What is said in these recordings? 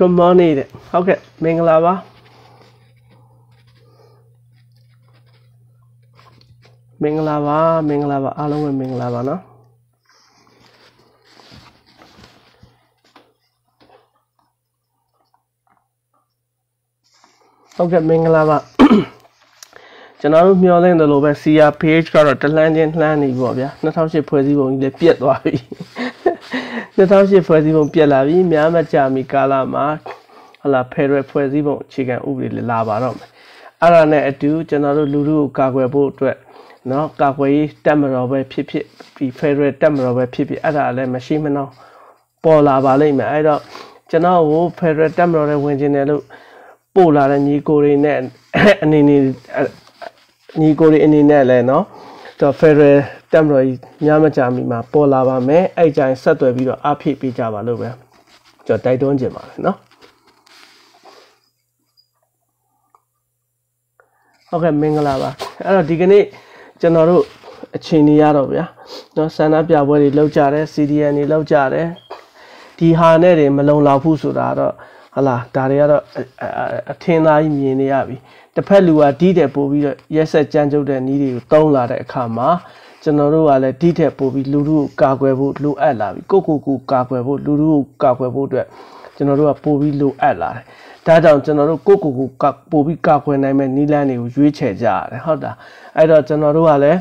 good morning တဲ့ဟုတ်ကဲ့မင်္ဂလာပါမင်္ဂလာပါမင်္ဂလာပါအားလုံးပဲမင်္ဂလာပါနော်ဟုတ်ကဲ့မင်္ဂလာပါကျွန်တော်တို့မျှော်လင့်တယ်လို့ပဲ CR page ကတော့တလှမ်းချင်းလှမ်းနေပြီပေါ့ဗျာ2008ဖွဲ့စည်းပုံကြီးလည်းပြက်သွားပြီ2008ဖွဲ့စည်းပုံပြက်လာပြီးများမကြမီကာလမှာဟလာဖယ်ရယ်ဖွဲ့စည်းပုံအခြေခံဥပဒေလည်းလာပါတော့မယ်အဲ့ဒါနဲ့အတူကျွန်တော်တို့လူလူကိုကာကွယ်ဖို့အတွက်နော်ကာကွယ်ရေးတက်မတော်ပဲဖြစ်ဖြစ်ဒီဖယ်ရယ်တက်မတော်ပဲဖြစ်ဖြစ်အဲ့ဒါလည်းမရှိမနှောင်းပေါ်လာပါလိမ့်မယ်အဲ့တော့ကျွန်တော်ကိုဖယ်ရယ်တက်မတော်နဲ့ဝင်ကျင်တယ်လို့ပို့လာတဲ့ညီကိုတွေနဲ့အနေနေညီကိုတွေအနေနဲ့လည်းနော်ကျွန်တော် Federal တက်မတော်ကြီးညမကြမီမှာပေါ်လာပါမယ်အဲ့ကြိုင်ဆက်သွယ်ပြီးတော့အဖြစ်ပေးကြပါလို့ပဲကျွန်တော်တိုက်တွန်းချင်ပါတယ်နော်ဟုတ်ကဲ့မင်္ဂလာပါအဲ့တော့ဒီကနေ့ကျွန်တော်တို့အချိန်နေရတော့ဗျာเนาะဆန္ဒပြပွဲတွေလောက်ကြတယ် CDN တွေလောက်ကြတယ်ဒီဟာနဲ့တွေမလုံလောက်ဘူးဆိုတာတော့ဟလာဒါတွေကတော့အထင်သားကြီးမြင်နေရပြီတစ်ဖက်လူကဒီတဲ့ပို့ပြီးတော့ရက်ဆက်ကြမ်းကြုတ်တဲ့နည်းတွေကိုတုံးလာတဲ့အခါမှာကျွန်တော်တို့ကလည်းဒီတဲ့ပို့ပြီးလူလူကိုကာကွယ်ဖို့လိုအပ်လာပြီကိုကိုကိုကာကွယ်ဖို့လူလူကိုကာကွယ်ဖို့အတွက်ကျွန်တော်တို့ကပို့ပြီးလိုအပ်လာတယ်ဒါကြောင့်ကျွန်တော်တို့ကိုကိုကိုပို့ပြီးကာကွယ်နိုင်မဲ့နည်းလမ်းတွေကိုရွေးချယ်ကြရတယ်ဟုတ်တာအဲ့တော့ကျွန်တော်တို့ကလည်း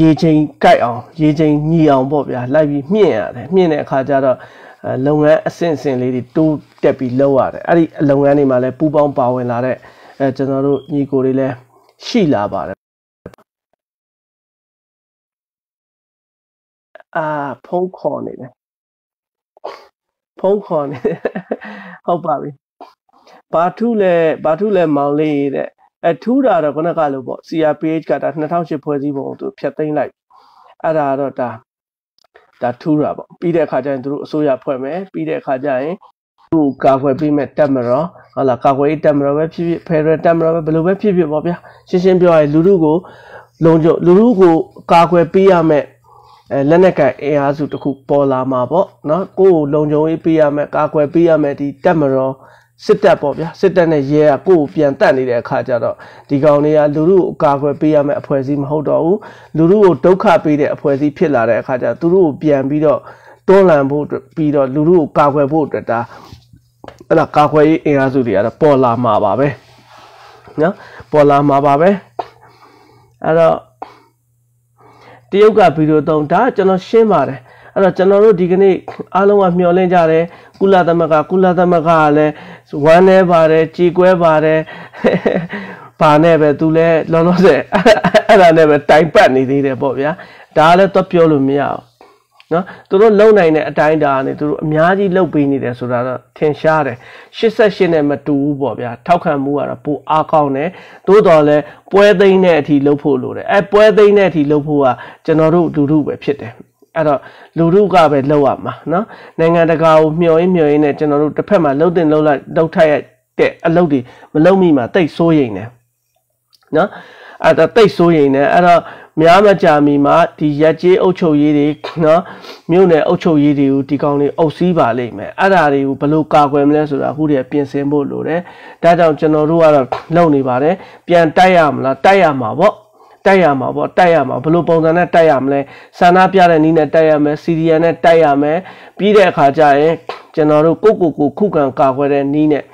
ရေချိန်ကြိုက်အောင်ရေချိန်ညီအောင်ပေါ့ဗျာလိုက်ပြီးမြင့်ရတယ်မြင့်တဲ့အခါကျတော့လုပ်ငန်းအဆင့်အဆင့်လေးတွေတိုးတက်ပြီးလုပ်ရတယ်အဲ့ဒီလုပ်ငန်းတွေမှာလည်းပူပေါင်းပါဝင်လာတဲ့အဲကျွန်တော်တို့ညီကိုတွေလည်းရှိလာပါတယ်အာဖုန်းခေါ်နေတယ်ဖုန်းခေါ်နေတယ်ဟုတ်ပါပြီဘာထုလဲဘာထုလဲမောင်လေးတဲ့အဲထူတာတော့ခုနကလို့ပေါ့ CRPH ကဒါ2008ဖွဲ့စည်းပုံကိုသူဖြတ်သိမ်းလိုက်အဲ့ဒါတော့ဒါဒါထူတာပေါ့ပြီးတဲ့အခါကျရင် သူတို့အစိုးရဖွဲ့မယ်ပြီးတဲ့အခါကျရင်သူ့ကာဖွယ်ပေးမဲ့တက်မတော်ဟုတ်လားကာကွယ်ရေးတပ်မတော်ပဲဖြစ်ဖြစ်ဖယ်ဒရယ်တပ်မတော်ပဲဘယ်လိုပဲဖြစ်ဖြစ်ပေါ့ဗျာရှင်းရှင်းပြောရရင်လူလူကိုလုံခြုံလူလူကိုကာကွယ်ပေးရမယ်အဲလက်နက်ကန်အင်အားစုတစ်ခုပေါ်လာမှာပေါ့နော်ကိုယ့်ကိုလုံခြုံရေးပေးရမယ်ကာကွယ်ပေးရမယ်ဒီတပ်မတော်စစ်တပ်ပေါ့ဗျာစစ်တပ်နဲ့ရဲကကိုယ့်ကိုပြန်တက်နေတဲ့အခါကျတော့ဒီကောင်တွေကလူလူကိုကာကွယ်ပေးရမယ်အဖွဲ့အစည်းမဟုတ်တော့ဘူးလူလူကိုဒုက္ခပေးတဲ့အဖွဲ့အစည်းဖြစ်လာတဲ့အခါကျသူတို့ကိုပြန်ပြီးတော့တွန်းလှန်ဖို့ပြီးတော့လူလူကိုကာကွယ်ဖို့အတွက်ဒါအဲ့ဒါကာကွယ်ရေးအင်အားစုတွေကတော့ပေါ်လာမှာပါပဲနော်ပေါ်လာမှာပါပဲအဲ့တော့တရုတ်ကဗီဒီယိုတုံးဒါကျွန်တော်ရှင်းပါတယ်အဲ့တော့ကျွန်တော်တို့ဒီကနေ့အားလုံးကမျှော်လင့်ကြတယ်ကုလသမဂ္ဂကုလသမဂ္ဂကလည်းဝမ်းနေပါတယ်ကြည်ကွဲပါတယ်ဘာနဲ့ပဲသူလဲလောလောဆယ်အဲ့ဒါနဲ့ပဲတိုင်ပတ်နေသေးတယ်ပေါ့ဗျာဒါလည်းတော့ပြောလို့မရဘူးနော်သူတို့လုံနိုင်တဲ့အတိုင်းဒါနဲ့သူတို့အများကြီးလုပ်ပေးနေတယ်ဆိုတာတော့ထင်ရှားတယ်88နဲ့မတူဘူးပေါ့ဗျာထောက်ခံမှုကတော့ပိုအားကောင်းတယ်သို့တော်လဲပွဲသိမ်းတဲ့အထိလုပ်ဖို့လိုတယ်အဲပွဲသိမ်းတဲ့အထိလုပ်ဖို့ကကျွန်တော်တို့လူလူပဲဖြစ်တယ်အဲ့တော့လူလူကပဲလောက်ရမှာเนาะနိုင်ငံတကာကိုမျှော်ရင်းမျှော်ရင်းနဲ့ကျွန်တော်တို့တစ်ဖက်မှာလှုပ်တင်လှုပ်လိုက်လှုပ်ထိုက်တဲ့အလုပ်တွေမလုပ်မိမှာတိတ်ဆိုးရိမ်တယ်เนาะအဲ့ဒါတိတ်ဆိုးရင်လည်းအဲ့တော့များမကြာမီမှာဒီရက်ကြီးအုပ်ချုပ်ရေးတွေနော်မြို့နယ်အုပ်ချုပ်ရေးတွေကိုဒီကောင်တွေအုပ်စီးပါလိမ့်မယ်အဲ့ဒါတွေကိုဘယ်လိုကာကွယ်မလဲဆိုတာဟိုတည်းပြင်ဆင်ဖို့လိုတယ်ဒါကြောင့်ကျွန်တော်တို့ကတော့လုပ်နေပါတယ်ပြန်တိုက်ရမလားတိုက်ရမှာပေါ့တိုက်ရမှာပေါ့တိုက်ရမှာဘယ်လိုပုံစံနဲ့တိုက်ရမလဲဆန္ဒပြတဲ့နည်းနဲ့တိုက်ရမယ်စီဒီအန်နဲ့တိုက်ရမယ်ပြီးတဲ့အခါကျရင်ကျွန်တော်တို့ကိုကိုကိုခုခံကာကွယ်တဲ့နည်းနဲ့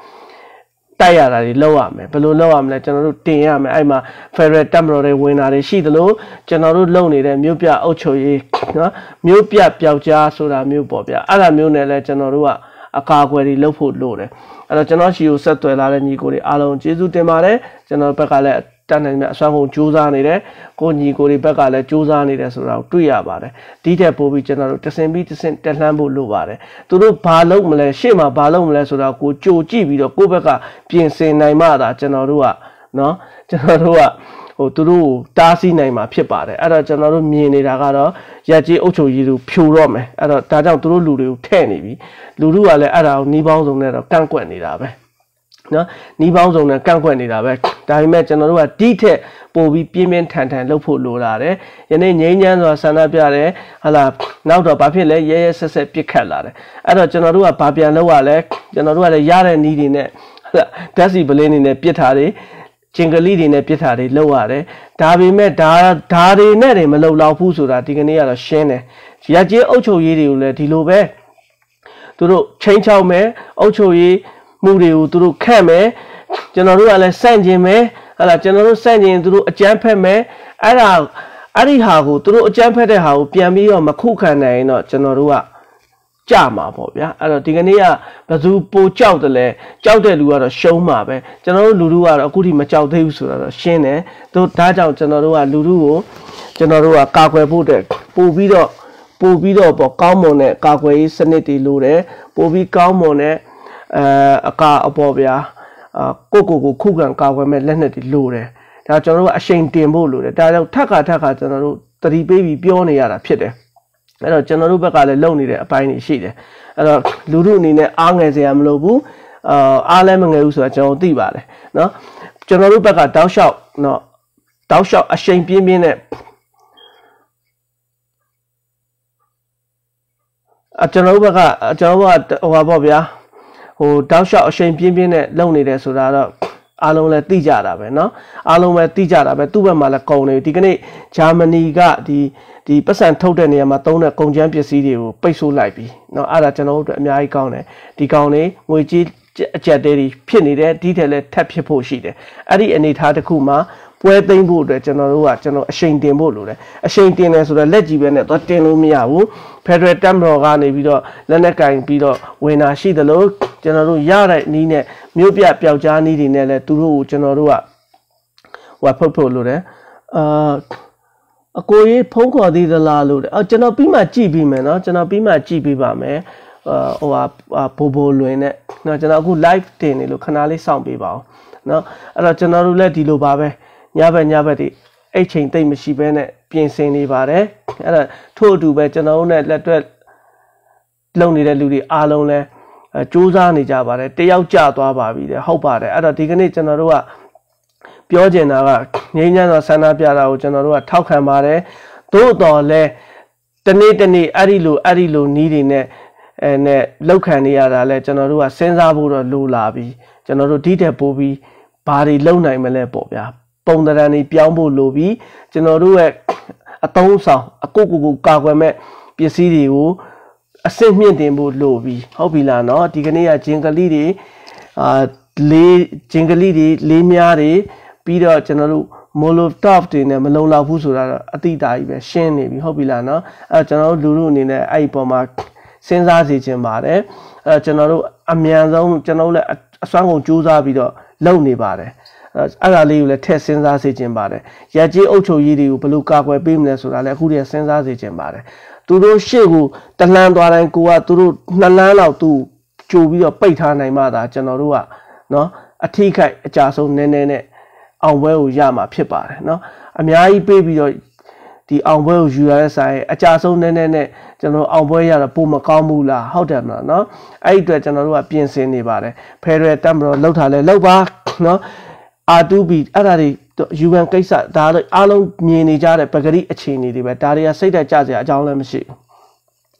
တိုက်ရတာတွေလောက်ရမယ်ဘယ်လိုလောက်ရမလဲကျွန်တော်တို့တင်ရမယ်အဲ့မှာ Federal တက်မတော်တွေဝင်တာတွေရှိသလိုကျွန်တော်တို့လုပ်နေတဲ့မြို့ပြအုပ်ချုပ်ရေးနော်မြို့ပြပျောက်ကြားဆိုတာမျိုးပေါ့ဗျအဲ့ဒါမျိုးနဲ့လည်းကျွန်တော်တို့ကအကာအကွယ်တွေလုပ်ဖို့လိုတယ်အဲ့တော့ကျွန်တော်ရှီကိုဆက်သွယ်လာတဲ့ညီကိုတွေအားလုံးကျေးဇူးတင်ပါတယ်ကျွန်တော်ဘက်ကလည်းတန်နိုင်တဲ့အစွမ်းကုန်စူးစမ်းနေတယ်ကိုညီကိုတွေဘက်ကလည်းစူးစမ်းနေတယ်ဆိုတာကိုတွေ့ရပါတယ်ဒီထက်ပိုပြီးကျွန်တော်တို့တစင်ပြီးတစင် တက်လှမ်းဖို့လိုပါတယ်သူတို့ဘာလုပ်မလဲရှေ့မှာဘာလုပ်မလဲဆိုတာကိုကြိုကြည့်ပြီးတော့ကိုယ့်ဘက်ကပြင်ဆင်နိုင်မှသာကျွန်တော်တို့ကနော်ကျွန်တော်တို့ကဟိုသူတို့တားဆီးနိုင်မှာဖြစ်ပါတယ်အဲ့တော့ကျွန်တော်တို့မြင်နေတာကတော့ရက်ကြီးအုပ်ချုပ်ရေးသူဖြိုတော့မယ်အဲ့တော့ဒါကြောင့်သူတို့လူတွေကိုထဲ့နေပြီလူတို့ကလည်းအဲ့ဒါကိုနှီးပေါင်းစုံနဲ့တော့ကန့်ကွက်နေတာပဲနော်နီးပေါင်းစုံနဲ့ကန့်ကွက်နေတာပဲဒါပေမဲ့ကျွန်တော်တို့ကတိထက်ပို့ပြီးပြင်းပြင်းထန်ထန်လှုပ်ဖို့လိုလာတယ်ယနေ့ငိမ့်ချမ်းစွာဆန္ဒပြတယ်ဟာလာနောက်တော့ဘာဖြစ်လဲရဲရဲဆက်ဆက်ပြစ်ခတ်လာတယ်အဲ့တော့ကျွန်တော်တို့ကဘာပြန်လုပ်ရလဲကျွန်တော်တို့ကလည်းရတဲ့နီးတွေနဲ့ဟာလာဓာတ်စီပလင်းတွေနဲ့ပြစ်ထားတယ်ကျင်ကလေးတွေနဲ့ပြစ်တာတွေလောက်ရတယ်ဒါပေမဲ့ဒါဒါတွေနဲ့တွေမလောက်လောက်ဘူးဆိုတာဒီကနေ့ကတော့ရှင်းတယ်ရက်ကြီးအုတ်ချုပ်ရေးတွေကိုလည်းဒီလိုပဲသူတို့ချိန်ချောက်မယ်အုတ်ချုပ်ရေးမှုတွေကိုသူတို့ခန့်မယ်ကျွန်တော်တို့ကလည်းစန့်ကျင်မယ်ဟာလားကျွန်တော်တို့စန့်ကျင်သူတို့အကြမ်းဖက်မယ်အဲ့ဒါအဲ့ဒီဟာကိုသူတို့အကြမ်းဖက်တဲ့ဟာကိုပြန်ပြီးတော့မခုခံနိုင်ရင်တော့ကျွန်တော်တို့ကကြမှာပေါ့ဗျာအဲ့တော့ဒီကနေ့ကဘယ်သူပိုကြောက်တယ်လဲကြောက်တဲ့လူကတော့ရှုံးမှာပဲကျွန်တော်တို့လူလူကတော့အခုထိမကြောက်သေးဘူးဆိုတော့ရှင်းတယ်သူဒါကြောင့်ကျွန်တော်တို့ကလူလူကိုကျွန်တော်တို့ကကာကွယ်ဖို့အတွက်ပို့ပြီးတော့ပို့ပြီးတော့ပေါ့ကောင်းမွန်တဲ့ကာကွယ်ရေးစနစ်တွေလိုတယ်ပို့ပြီးကောင်းမွန်တဲ့အဲအကာအပေါ်ဗျာကိုကိုကိုခုခံကာကွယ်မဲ့လက်နက်တွေလိုတယ်ဒါကျွန်တော်တို့အချိန်တင်ဖို့လိုတယ်ဒါကြောင့်ထက်ခါထက်ခါကျွန်တော်တို့တတိပေးပြီးပြောနေရတာဖြစ်တယ်အဲ့တော့ကျွန်တော်တို့ဘက်ကလည်းလုပ်နေတဲ့အပိုင်းတွေရှိတယ်အဲ့တော့လူတို့အနေနဲ့အားငယ်စရာမလိုဘူးအာအားလည်းမငယ်ဘူးဆိုတာကျွန်တော်သိပါတယ်เนาะကျွန်တော်တို့ဘက်ကတောက်လျှောက်เนาะတောက်လျှောက်အချိန်ပြင်းပြင်းနဲ့အကျွန်တော်တို့ဘက်ကကျွန်တော်တို့ကဟိုပါဗျာဟိုတောက်လျှောက်အရှိန်ပြင်းပြင်းနဲ့လုံနေတယ်ဆိုတာတော့အားလုံးလည်းသိကြတာပဲเนาะအားလုံးပဲသိကြတာပဲသူ့ဘက်မှာလည်းကုန်နေဒီကနေ့ဂျာမနီကဒီဒီပတ်စံထုတ်တဲ့နေရာမှာသုံးတဲ့ကုန်ကျန်းပစ္စည်းတွေကိုပိတ်ဆို့လိုက်ပြီเนาะအဲ့ဒါကျွန်တော်တို့အများကြီးကောင်းတယ်ဒီကောင်လေးငွေကြေးအကြက်တဲတွေဖြစ်နေတယ်ဒီထက်လည်းထပ်ဖြစ်ဖို့ရှိတယ်အဲ့ဒီအနေအထားတစ်ခုမှာပွဲသိမ်းဖို့အတွက်ကျွန်တော်တို့ကကျွန်တော်အချိန်တင်ဖို့လိုတယ်အချိန်တင်တယ်ဆိုတော့လက်ကြီးပဲနဲ့တော့တင်လို့မရဘူးဖက်ဒရယ်တပ်မတော်ကနေပြီးတော့လက်နက်ကင်ပြီးတော့ဝင်တာရှိသလိုကျွန်တော်တို့ရတဲ့နီးနဲ့မြို့ပြပျောက်ကြားနီးတွေနဲ့လည်းသူတို့ကိုကျွန်တော်တို့ကဟိုဖုတ်ဖို့လိုတယ်အာအကိုကြီးဖုံးခေါ်သေးသလားလို့အော်ကျွန်တော်ပြီးမှကြည့်ပြီးမယ်နော်ကျွန်တော်ပြီးမှကြည့်ပြီးပါမယ်ဟိုဟာဘိုဘိုလွင်နဲ့เนาะကျွန်တော်အခု live တင်နေလို့ခဏလေးစောင့်ပေးပါအောင်เนาะအဲ့တော့ကျွန်တော်တို့လည်းဒီလိုပါပဲညဘက်ညဘက်တွေအဲ့ချိန်တိတ်မရှိဘဲနဲ့ပြင်ဆင်နေပါတယ်အဲ့ဒါထို့အတူပဲကျွန်တော်တို့နဲ့လက်တွက်လုံနေတဲ့လူတွေအားလုံးလဲစူးစမ်းနေကြပါတယ်တယောက်ကြသွားပါပြီတဲ့ဟုတ်ပါတယ်အဲ့တော့ဒီကနေ့ကျွန်တော်တို့ကပြောကျင်တာကငြိမ်းချမ်းစွာဆန္ဒပြတာကိုကျွန်တော်တို့ကထောက်ခံပါတယ်သို့တော်လဲတနေ့တနေ့အဲ့ဒီလိုအဲ့ဒီလိုနီးတွေနဲ့အဲနဲ့လောက်ခံနေရတာလဲကျွန်တော်တို့ကစဉ်းစားဖို့တော့လိုလာပြီ ကျွန်တော်တို့ဒီတဲ့ပိုးပြီးဘာတွေလုံနိုင်မလဲပေါ့ဗျာပုံသဏ္ဍာန်တွေပြောင်းဖို့လိုပြီးကျွန်တော်တို့ရဲ့အတုံးဆောင်အကုတ်ကိုကိုကာကွယ်မဲ့ပစ္စည်းတွေကိုအစစ်မြင့်တင်ဖို့လိုပြီးဟုတ်ပြီလားเนาะဒီကနေ့ကဂျင်ကလီတွေအာလေးဂျင်ကလီတွေလေးများတွေပြီးတော့ကျွန်တော်တို့မိုလိုတော့တွေနဲ့မလုံလောက်ဘူးဆိုတာတော့အတိအတာကြီးပဲရှင်းနေပြီဟုတ်ပြီလားเนาะအဲကျွန်တော်တို့လူလူအနေနဲ့အဲ့ဒီပုံမှာစဉ်းစားစီခြင်းပါတယ်အဲကျွန်တော်တို့အမြန်ဆုံးကျွန်တော်တို့လည်းအစွမ်းကုန်စူးစမ်းပြီးတော့လုပ်နေပါတယ်အဲ့ဒါလေးကိုလည်းထည့်စဉ်းစားစေချင်ပါတယ်ရက်ကြီးအုပ်ချုပ်ရေးတွေကိုဘယ်လိုကာကွယ်ပေးမလဲဆိုတာလည်းအခုတည်းစဉ်းစားစေချင်ပါတယ်သူတို့ရှေ့ကိုတလန်းသွားတိုင်းကိုကသူတို့နှစ်လန်းလောက်သူကြိုပြီးတော့ပိတ်ထားနိုင်မှသာကျွန်တော်တို့ကနော် အထီးခိုက်အကြဆုံးနည်းနည်းနဲ့အောင်ပွဲကိုရမှာဖြစ်ပါတယ်နော်အများကြီးပေးပြီးတော့ဒီအောင်ပွဲကိုယူရတဲ့ဆိုင်အကြဆုံးနည်းနည်းနဲ့ကျွန်တော်အောင်ပွဲရတော့ပိုမကောင်းဘူးလားဟုတ်တယ်မလားနော်အဲ့ဒီအတွက်ကျွန်တော်တို့ကပြင်ဆင်နေပါတယ်ဖယ်ရယ်တက်မလို့လောက်ထားလဲလောက်ပါနော် R2B အဲ့ဒါတွေ UN ကိစ္စဒါတွေအားလုံးမြင်နေကြတဲ့ပဂရိအခြေအနေတွေပဲဒါတွေကစိတ်သက်ကြစရာအကြောင်းလည်းမရှိဘူး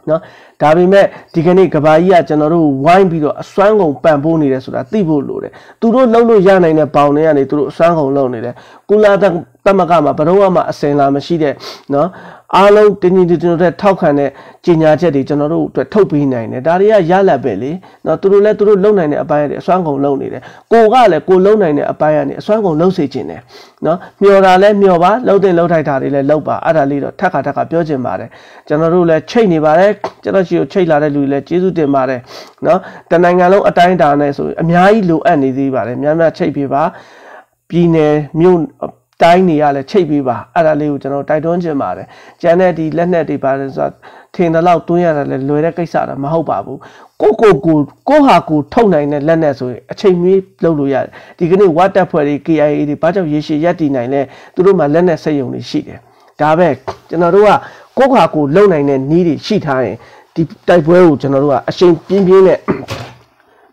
နော်ဒါပေမဲ့ဒီကနေ့ကဘာကြီးကကျွန်တော်တို့ဝိုင်းပြီးတော့အစွမ်းကုန်ပံ့ပိုးနေတယ်ဆိုတာသိဖို့လိုတယ်သူတို့လှုပ်လို့ရနိုင်တဲ့ပေါင်တွေကနေသူတို့အစွမ်းကုန်လှုပ်နေတယ်ကုလားသမဂ္ဂမှာဘယ်တော့မှအစင်လာမရှိတဲ့နော်အားလုံးတင်းတင်းတင်းတို့ထောက်ခံတဲ့ကြေညာချက်တွေကျွန်တော်တို့အတွက်ထုတ်ပေးနိုင်တယ်ဒါတွေကရလတ်ပဲလေနော်သူတို့လည်းသူတို့လုံနိုင်တဲ့အပိုင်းတွေအစွမ်းကုန်လုံနေတယ်ကိုကလည်းကိုလုံနိုင်တဲ့အပိုင်းကနေအစွမ်းကုန်လုံစေချင်တယ်နော်မျော်တာလည်းမျော်ပါလှုပ်တင်လှုပ်ထိုက်တာတွေလည်းလှုပ်ပါအဲ့ဒါလေးတော့ထက်ခါထက်ခါပြောချင်ပါတယ်ကျွန်တော်တို့လည်းချိတ်နေပါတယ်ကျွန်တော်ရှိကိုချိတ်လာတဲ့လူတွေလည်းကျေးဇူးတင်ပါတယ်နော်တနိုင်ငံလုံးအတိုင်းအတာနဲ့ဆိုအများကြီးလိုအပ်နေသေးပါတယ်များများချိတ်ပေးပါပြည်နယ်မြို့တိုင်းနေရလဲချိတ်ပေးပါအဲ့ဒါလေးကိုကျွန်တော်တိုက်တွန်းခြင်းပါတယ်ကျန်တဲ့ဒီလက်နက်တွေပါတယ်ဆိုတော့ထင်တဲ့လောက်တွင်းရတာလဲလွယ်တဲ့ကိစ္စတော့မဟုတ်ပါဘူးကိုကိုကိုကိုဟာကိုထုတ်နိုင်တဲ့လက်နက်ဆိုရင်အချိန်မီလုပ်လို့ရတယ်ဒီကနေ့ WhatsApp ဖွဲ့တွေ KIA တွေဘာကြောင့်ရေရှည်ရပ်တည်နိုင်လဲသူတို့မှာလက်နက်စက်ယုံတွေရှိတယ်ဒါပဲကျွန်တော်တို့ကကိုဟာကိုလုံနိုင်တဲ့နည်းတွေရှိထားရင်ဒီတိုက်ပွဲကိုကျွန်တော်တို့ကအချိန်ပြင်းပြင်းနဲ့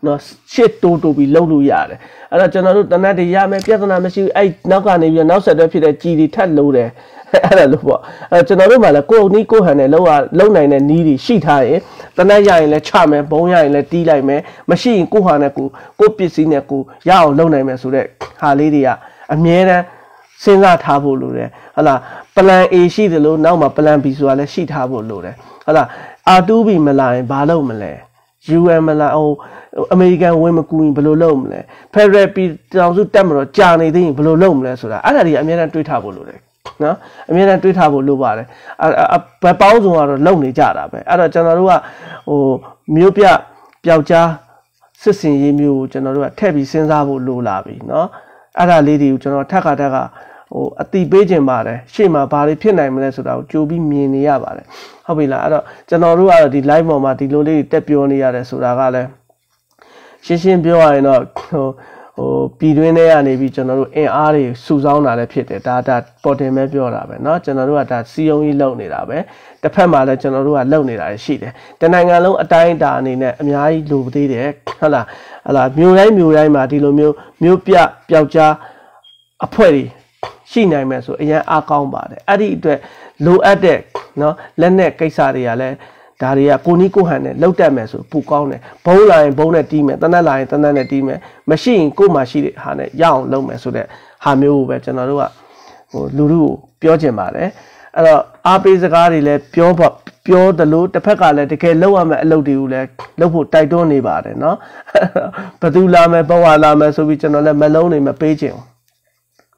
နော်ရှစ်တိုးတိုးပြီးလှုပ်လို့ရတယ်အဲ့တော့ကျွန်တော်တို့တနတ်တွေရမယ်ပြဿနာမရှိဘူးအဲ့နောက်ကနေပြီးနောက်ဆက်တွဲဖြစ်တဲ့ကြည်တွေထပ်လို့တယ်အဲ့ဒါလို့ပေါ့အဲ့ကျွန်တော်တို့မှလည်းကိုယ်အနီးကိုဟန်နဲ့လောက်ရလောက်နိုင်တဲ့နီးတွေရှိထားရင်တနက်ရရင်လည်းချမယ်ဘုံရရင်လည်းတီးလိုက်မယ်မရှိရင်ကိုဟန်နဲ့ကိုကိုပစ္စည်းနဲ့ကိုရအောင်လုပ်နိုင်မယ်ဆိုတဲ့ဟာလေးတွေကအမြဲတမ်းစဉ်းစားထားဖို့လိုတယ်ဟလာ plan A ရှိတယ်လို့နောက်မှာ plan B ဆိုတာလည်းရှိထားဖို့လိုတယ်ဟလာ R2B မလာရင်ဘာလုပ်မလဲ UN မလာဟိုအမေရိကန်ဝင်မကူရင်ဘယ်လိုလုပ်မလဲဖက်ဒရယ်ပြည်တောင်စုတက်မတော့ကြာနေသေးရင်ဘယ်လိုလုပ်မလဲဆိုတာအဲ့ဒါတွေအများအားတွေးထားဖို့လိုတယ်နော်အများအားတွေးထားဖို့လိုပါတယ်ဘယ်ပေါင်းစုံကတော့လုံနေကြတာပဲအဲ့တော့ကျွန်တော်တို့ကဟိုမြို့ပြပျောက်ကြားစစ်စင်ရေးမျိုးကိုကျွန်တော်တို့ကထည့်ပြီးစဉ်းစားဖို့လိုလာပြီเนาะအဲ့ဒါလေးတွေကိုကျွန်တော်ထပ်ခါထပ်ခါဟိုအတိပေးခြင်းပါတယ်ရှေ့မှာဘာတွေဖြစ်နိုင်မလဲဆိုတာကိုကြိုပြီးမြင်နေရပါတယ်ဟုတ်ပြီလားအဲ့တော့ကျွန်တော်တို့ကတော့ဒီ live ပေါ်မှာဒီလိုလေးတက်ပြောနေရတယ်ဆိုတာကလည်းရှင်းရှင်းပြောရရင်တော့ဟိုဟိုပြည်တွင်းထဲကနေပြီးကျွန်တော်တို့အင်အားတွေစုဆောင်းတာလည်းဖြစ်တယ်ဒါဒါပေါ်တင်ပဲပြောတာပဲเนาะကျွန်တော်တို့ကဒါစီယုံကြီးလုပ်နေတာပဲတစ်ဖက်မှာလည်းကျွန်တော်တို့ကလုပ်နေတာရှိတယ်တနိုင်ငံလုံးအတိုင်းအတာအနေနဲ့အများကြီးလိုသေးတယ်ဟုတ်လားဟုတ်လားမြို့တိုင်းမြို့တိုင်းမှာဒီလိုမျိုးမြို့ပြပျောက်ကြားအဖွဲ့တွေရှိနိုင်မယ်ဆိုအရင်အားကောင်းပါတယ်အဲ့ဒီအတွက်လိုအပ်တဲ့เนาะလက်နဲ့ကိစ္စတွေကလည်းဒါတွေကကိုနီးကိုဟန်နဲ့လောက်တက်မယ်ဆိုပူကောင်းတယ်ဘုံလာရင်ဘုံနဲ့တီးမယ်တနက်လာရင်တနက်နဲ့တီးမယ်မရှိရင်ကို့မှာရှိတဲ့ဟာနဲ့ရအောင်လုပ်မယ်ဆိုတဲ့ဟာမျိုးကိုပဲကျွန်တော်တို့ကဟိုလူလူကိုပြောချင်ပါတယ်အဲ့တော့အားပေးစကားတွေလည်းပြောပါပြောသလိုတစ်ဖက်ကလည်းတကယ်လောက်ရမယ့်အလုပ်တွေကိုလည်းလုပ်ဖို့တိုက်တွန်းနေပါတယ်เนาะဘသူလာမယ်ဘဝလာမယ်ဆိုပြီးကျွန်တော်လည်းမလုံးနေမပေးချင်ဘူး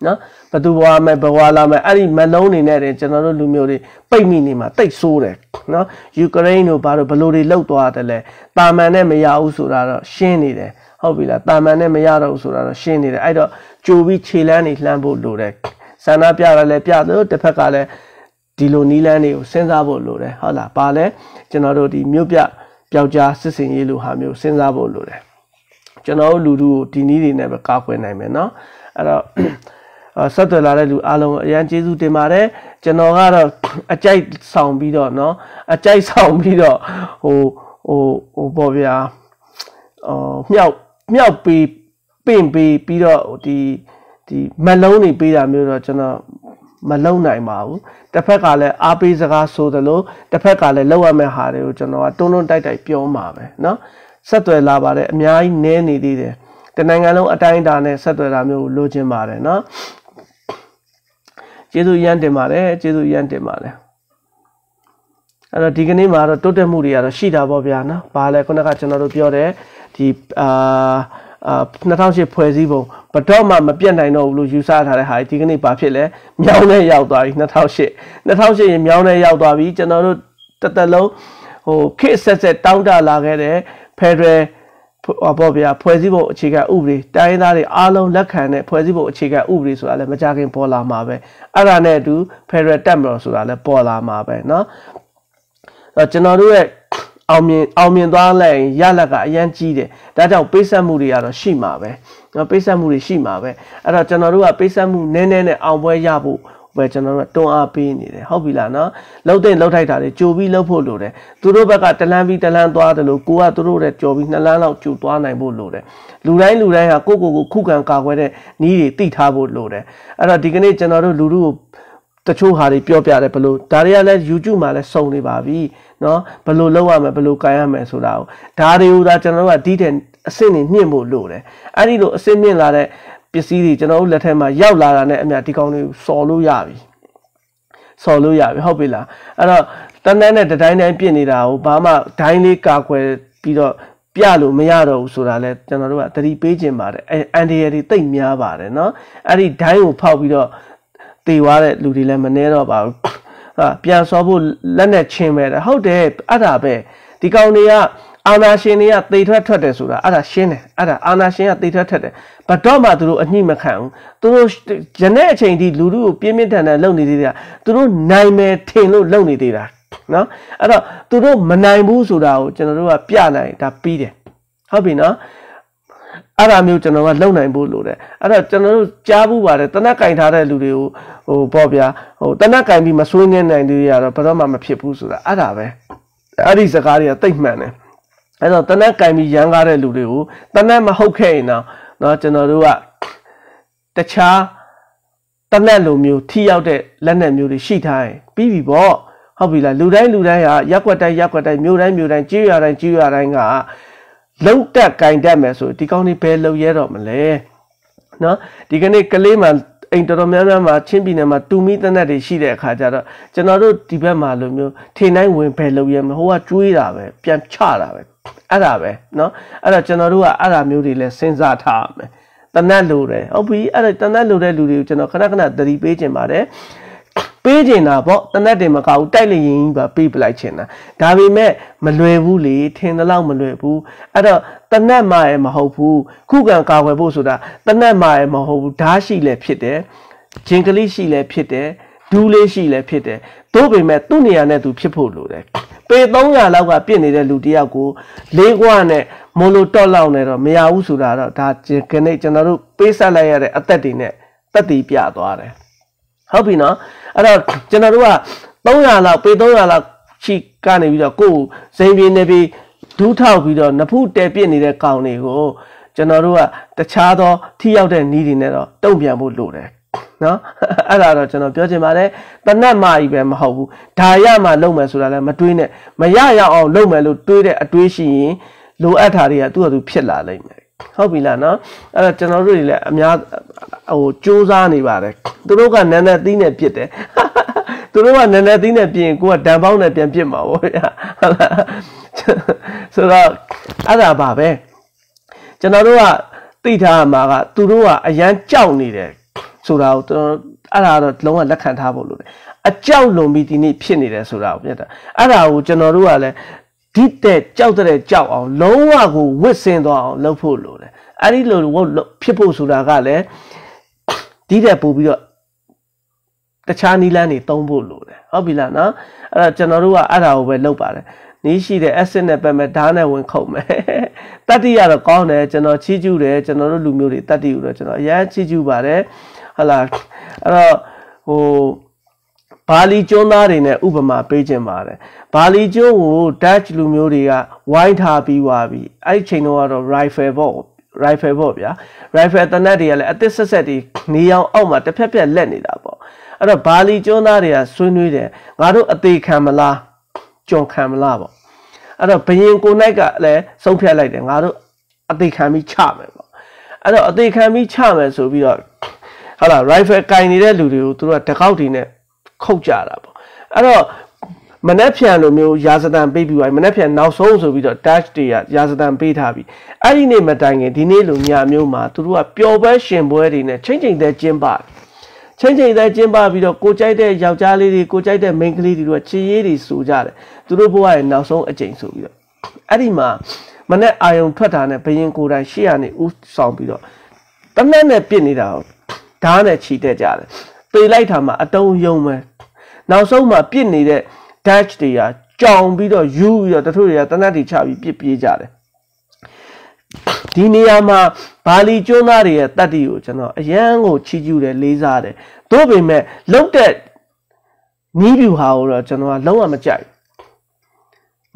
เนาะဘသူဘဝမဲ့ဘဝလာမဲ့အဲ့ဒီမလုံးနေနဲ့တင်ကျွန်တော်တို့လူမျိုးတွေပိတ်မိနေမှာတိတ်ဆိုးတယ်နော်ယူကရိန်းတို့ဘာလို့ဘလို့တွေလှုပ်သွားတယ်လဲတာမန်နဲ့မရဘူးဆိုတာတော့ရှင်းနေတယ်ဟုတ်ပြီလားတာမန်နဲ့မရတော့ဘူးဆိုတာတော့ရှင်းနေတယ်အဲ့တော့ကြိုပြီးခြေလန်းနေလှမ်းဖို့လိုတယ်ဆန္ဒပြရလဲပြတယ်တစ်ဖက်ကလည်းဒီလိုနီးလန်းတွေကိုစဉ်းစားဖို့လိုတယ်ဟုတ်လားပါလဲကျွန်တော်တို့ဒီမြို့ပြပျောက်ကြားစစ်စင်ရေးလိုဟာမျိုးစဉ်းစားဖို့လိုတယ်ကျွန်တော်တို့လူတို့ဒီနီးတွေနဲ့ပဲကာကွယ်နိုင်မယ်เนาะအဲ့တော့ဆက်သွယ်လာတဲ့လူအားလုံးအရန်ကျေးဇူးတင်ပါတယ်ကျွန်တော်ကတော့အကြိုက်ဆောင်ပြီးတော့เนาะအကြိုက်ဆောင်ပြီးတော့ဟိုဟိုဟိုပေါ့ဗျာအော်မြောက်မြောက်ပေးပင့်ပေးပြီးတော့ဒီဒီမလုံးတွေပေးတာမျိုးတော့ကျွန်တော်မလုံနိုင်ပါဘူးတစ်ဖက်ကလည်းအားပေးစကားဆိုသလိုတစ်ဖက်ကလည်းလောက်ရမယ့်ဟာတွေကိုကျွန်တော်ကတွန်းတွန်းတိုက်တိုက်ပြောမှာပဲเนาะဆက်သွယ်လာပါတယ်အများကြီးနည်းနေသေးတယ်တနိုင်ငံလုံးအတိုင်းအတာနဲ့ဆက်သွယ်တာမျိုးကိုလိုချင်ပါတယ်เนาะကျေးဇူးအရန်တင်ပါတယ်ကျေးဇူးအရန်တင်ပါတယ်အဲ့တော့ဒီကနေ့မှာတော့တိုးတက်မှုတွေကတော့ရှိတာပေါ့ဗျာနော်ဘာလဲခုနကကျွန်တော်တို့ပြောတယ်ဒီအာအာ2008ဖွဲ့စည်းပုံဘတော့မှမပြတ်နိုင်တော့ဘူးလို့ယူဆထားတဲ့ဟာဒီကနေ့ဘာဖြစ်လဲမြောင်းနဲ့ရောက်သွားပြီ2008 2008ရင်မြောင်းနဲ့ရောက်သွားပြီကျွန်တော်တို့တသက်လုံးဟိုခေတ်ဆက်ဆက်တောင်းတလာခဲ့တဲ့ Federal ပေါ့ဗျာဖွဲ့စည်းပုံအခြေခံဥပဒေတိုင်းသားတွေအားလုံးလက်ခံတဲ့ဖွဲ့စည်းပုံအခြေခံဥပဒေဆိုတာလည်းမကြခင်ပေါ်လာမှာပဲအဲ့ဒါနဲ့အတူ Federal တက်မတော်ဆိုတာလည်းပေါ်လာမှာပဲเนาะအဲ့ကျွန်တော်တို့ရဲ့အောင်မြင်အောင်မြင်သွားလိုက်ရင်ရလဒ်ကအရန်ကြီးတယ်ဒါကြောင့်ပိတ်ဆက်မှုတွေကတော့ရှိမှာပဲเนาะပိတ်ဆက်မှုတွေရှိမှာပဲအဲ့တော့ကျွန်တော်တို့ကပိတ်ဆက်မှုနည်းနည်းနဲ့အောင်ပွဲရဖို့ပဲကျွန်တော်တို့တွန်းအားပေးနေတယ်ဟုတ်ပြီလားနော်လှုပ်တဲ့လှုပ်ထိုက်တာတွေကြိုပြီးလှုပ်ဖို့လိုတယ်သူတို့ဘက်ကတလန်းပြီးတလန်းသွားတယ်လို့ကိုကသူတို့တွေကြော်ပြီးနှစ်လန်းလောက်ကြိုသွားနိုင်ဖို့လိုတယ်လူတိုင်းလူတိုင်းဟာကိုကိုကိုခုခံကာကွယ်တဲ့နည်းတွေသိထားဖို့လိုတယ်အဲ့တော့ဒီကနေ့ကျွန်တော်တို့လူလူကိုတချို့ဟာတွေပြောပြတယ်ဘလို့ဒါတွေကလည်း YouTube မှာလည်းစုံနေပါပြီเนาะဘလို့လောက်ရမယ်ဘလို့ကန်ရမယ်ဆိုတာကိုဒါတွေကိုဒါကျွန်တော်တို့ကဒီတဲ့အဆင့်နေမြင့်ဖို့လိုတယ်အဲ့ဒီလိုအဆင့်မြင့်လာတဲ့ပစ္စည်းတွေကျွန်တော်တို့လက်ထက်မှာရောက်လာတာနဲ့အမျှဒီကောင်တွေကိုစော်လို့ရပြီစော်လို့ရပြီဟုတ်ပြီလားအဲ့တော့တန်းတန်းနဲ့တတိုင်းတိုင်းပြစ်နေတာကိုဘာမှဒိုင်းလေးကာကွယ်ပြီးတော့ပြလို့မရတော့ဘူးဆိုတာလဲကျွန်တော်တို့ကသတိပေးခြင်းပါတယ်အဲအန်ဒီရတွေတိတ်များပါတယ်เนาะအဲ့ဒီဒိုင်းကိုဖောက်ပြီးတော့တေသွားတဲ့လူတွေလည်းမနှဲတော့ပါဘူးဟာပြန်စောဖို့လက်နဲ့ချင်းပဲဟုတ်တယ်အဲ့ဒါပဲဒီကောင်တွေကအာနာရှင်တွေကတေထွက်ထွက်တယ်ဆိုတာအဲ့ဒါရှင်းတယ်အဲ့ဒါအာနာရှင်ကတေထွက်ထွက်တယ်ဘတော့မှသူတို့အညှိမခံဘူးသူတို့ယနေ့အချိန်ထိလူလူကိုပြင်းပြင်းထန်ထန်လုပ်နေသေးတာသူတို့နိုင်မယ်ထင်လို့လုပ်နေသေးတာနော်အဲ့တော့သူတို့မနိုင်ဘူးဆိုတာကိုကျွန်တော်တို့ကပြနိုင်ဒါပြီးတယ်ဟုတ်ပြီနော်အဲ့ဒါမျိုးကျွန်တော်ကလုံနိုင်ဖို့လိုတယ်အဲ့တော့ကျွန်တော်တို့ကြားဘူးပါတယ်တနက်ကင်ထားတဲ့လူတွေကိုဟိုပေါ့ဗျာဟိုတနက်ကင်ပြီးမဆွေးနွေးနိုင်သေးရတော့ဘယ်တော့မှမဖြစ်ဘူးဆိုတာအဲ့ဒါပဲအဲ့ဒီစကားတွေကတိတ်မှန်တယ်အဲဆိုတနက်ကင်ပြီးရန်ကားတဲ့လူတွေကိုတနက်မဟုတ်ခဲ့ရင်တော့เนาะကျွန်တော်တို့ကတခြားတနက်လိုမျိုးထိရောက်တဲ့လက်နက်မျိုးတွေရှိထားရင်ပြီးပြီပေါ့ဟုတ်ပြီလားလူတိုင်းလူတိုင်းဟာရက်ွက်တိုင်းရက်ွက်တိုင်းမြို့တိုင်းမြို့တိုင်းကြေးရွာတိုင်းကြေးရွာတိုင်းကလုံတက်ကင်တက်မယ်ဆိုဒီကောင်းလေးဘယ်လုံရဲတော့မလဲเนาะဒီကနေ့ကလေးမှာအိမ်တော်တော်များများမှာချင်းပြည်နယ်မှာတူမီတနက်တွေရှိတဲ့အခါကျတော့ကျွန်တော်တို့ဒီဘက်မှာလိုမျိုးထေနိုင်ဝင်ဘယ်လုံရဲမဟိုကကျွေးတာပဲပြန်ချတာပဲအဲ့ဒါပဲเนาะအဲ့တော့ကျွန်တော်တို့ကအဲ့ဒါမျိုးတွေလဲစဉ်းစားထားရမယ်တနတ်လိုတယ်ဟုတ်ပြီအဲ့ဒါတနတ်လိုတဲ့လူတွေကိုကျွန်တော်ခဏခဏသတိပေးခြင်းပါတယ်ပေးကျင်တာပေါ့တနက်တင်မကဘူးတိုက်လေရင်ကြီးပါပေးပလိုက်ချင်တာဒါပေမဲ့မလွယ်ဘူးလေထင်သလောက်မလွယ်ဘူးအဲ့တော့တနက်မှရမဟုတ်ဘူးခုခံကာဝယ်ဖို့ဆိုတာတနက်မှရမဟုတ်ဘူးဓာရှိလည်းဖြစ်တယ်ဂျင်ကလေးရှိလည်းဖြစ်တယ်ဒူးလေးရှိလည်းဖြစ်တယ်တို့ပေမဲ့သူ့နေရာနဲ့သူဖြစ်ဖို့လိုတယ်ပေ300လောက်ကပြစ်နေတဲ့လူတယောက်ကိုလေးကွာနဲ့မိုလိုတော့လောက်နေတော့မရဘူးဆိုတာတော့ဒါခဏကျွန်တော်တို့ပေးဆက်လိုက်ရတဲ့အသက်တွေနဲ့တက်တည်ပြသွားတယ်ဟုတ်ပြီနော်အဲ့တော့ကျွန်တော်တို့က300လောက်ပေ300လောက်ရှိကနေပြီးတော့ကိုယ်စိန်ပြင်းနေပြီးဒူးထောက်ပြီးတော့နဖူးတဲပြစ်နေတဲ့ကောင်တွေကိုကျွန်တော်တို့ကတခြားသောထိရောက်တဲ့နီးတွေနဲ့တော့တုံ့ပြန်ဖို့လိုတယ်နော်အဲ့ဒါတော့ကျွန်တော်ပြောချင်ပါတယ်တနတ်မကြီးပဲမဟုတ်ဘူးဒါရမှလုံမယ်ဆိုတာလည်းမတွေးနဲ့မရရအောင်လုံမယ်လို့တွေးတဲ့အတွေးရှိရင်လိုအပ်တာတွေကသူ့အတူဖြစ်လာလိမ့်မယ်ဟုတ်ပြီလားနော်အဲ့တော့ကျွန်တော်တို့တွေလည်းအများဟိုစူးစမ်းနေပါတယ်သူတို့ကနန်းနဲ့သီးနဲ့ပြစ်တယ်သူတို့ကနန်းနဲ့သီးနဲ့ပြင်ကိုကဒံပေါင်းနဲ့ပြန်ပြစ်မှာပေါ့ဗျာဟုတ်လားဆိုတော့အဲ့ဒါပါပဲကျွန်တော်တို့ကသိထားမှာကသူတို့ကအရန်ကြောက်နေတယ်ဆိုတာကိုတော်အဲ့ဒါတော့လုံးဝလက်ခံထားဖို့လိုတယ်အကြောက်လွန်ပြီးဒီနေ့ဖြစ်နေတယ်ဆိုတာကိုမြတ်တာအဲ့ဒါကိုကျွန်တော်တို့ကလည်းဒီတဲ့ကြောက်တဲ့ကြောက်အောင်လုံးဝကိုဝစ်စင်သွားအောင်လုပ်ဖို့လိုတယ်အဲ့ဒီလိုဖြစ်ဖို့ဆိုတာကလည်းဒီတဲ့ပို့ပြီးတော့တခြားနီလန်းတွေသုံးဖို့လိုတယ်ဟုတ်ပြီလားနော်အဲ့ဒါကျွန်တော်တို့ကအဲ့ဒါကိုပဲလုပ်ပါတယ်နီးရှိတဲ့ asset နဲ့ပဲမဲ့ဓာတ်နဲ့ဝင်ခုတ်မယ်တတိရတော့ကောင်းတယ်ကျွန်တော်ချီးကျူးတယ်ကျွန်တော်တို့လူမျိုးတွေတတိယူတော့ကျွန်တော်အရန်ချီးကျူးပါတယ်ဟုတ်လားအဲ့တော့ဟိုဘာလီကျွန်းသားတွေနဲ့ဥပမာပေးခြင်းပါတယ်ဘာလီကျွန်းကို Dutch လူမျိုးတွေကဝိုင်းထားပြီးွားပြီးအဲ့ဒီချိန်တုန်းကတော့ rifle ပေါ့ rifle ပေါ့ဗျာ rifle တနက်တွေကလည်းအသစ်ဆက်ဆက်တွေနေအောင်အောက်မှာတစ်ဖက်ဖက်လက်နေတာပေါ့အဲ့တော့ဘာလီကျွန်းသားတွေကဆွေးနွေးတယ်ငါတို့အသေးခံမလားကြုံခံမလားပေါ့အဲ့တော့ဘရင်ကိုနိုင်ကလည်းဆုံးဖြတ်လိုက်တယ်ငါတို့အသေးခံပြီးချမယ်ပေါ့အဲ့တော့အသေးခံပြီးချမယ်ဆိုပြီးတော့ဟုတ်လား rifle ကင်နေတဲ့လူတွေကိုသူတို့ကတကောက်တီနဲ့ခုတ်ကြတာပေါ့အဲ့တော့မနှက်ဖြန်လိုမျိုးရာဇသံပေးပြီးပါမနှက်ဖြန်နောက်ဆုံးဆိုပြီးတော့ dash တွေကရာဇသံပေးထားပြီးအဲ့ဒီနေ့မတိုင်ခင်ဒီနေ့လိုညမျိုးမှာသူတို့ကပျော်ပွဲရှင်ပွဲတွေနဲ့ချိန်ချိန်သက်ကျင်းပချင်းချင်းသက်ကျင်းပပြီးတော့ကိုကြိုက်တဲ့ယောက်ျားလေးတွေကိုကြိုက်တဲ့မိန်းကလေးတွေကချီရေးတွေဆိုကြတယ်သူတို့ဘဝရဲ့နောက်ဆုံးအကြိမ်ဆိုပြီးတော့အဲ့ဒီမှာမနဲ့အာယုံထွက်တာနဲ့ဘယင်ကိုယ်တိုင်ရှေ့ရနေဥဆောင်ပြီးတော့တနက်နဲ့ပြစ်နေတာဓာတ်နဲ့ခြိတက်ကြတယ်ပေလိုက်တာမှအတုံးယုံပဲနောက်ဆုံးမှပြစ်နေတဲ့ dash တွေကကြောင်ပြီးတော့ယူပြီးတော့တချို့တွေကတနတ်တွေချပြီးပြစ်ပြေးကြတယ်ဒီနေရာမှာဘာလီကျွန်းသားတွေရဲ့တတ္တိကိုကျွန်တော်အရန်ကိုချီးကျူးတယ်လေးစားတယ်တို့ပေမဲ့လောက်တဲ့နီးဗျူဟာကိုတော့ကျွန်တော်ကလုံးဝမကြိုက်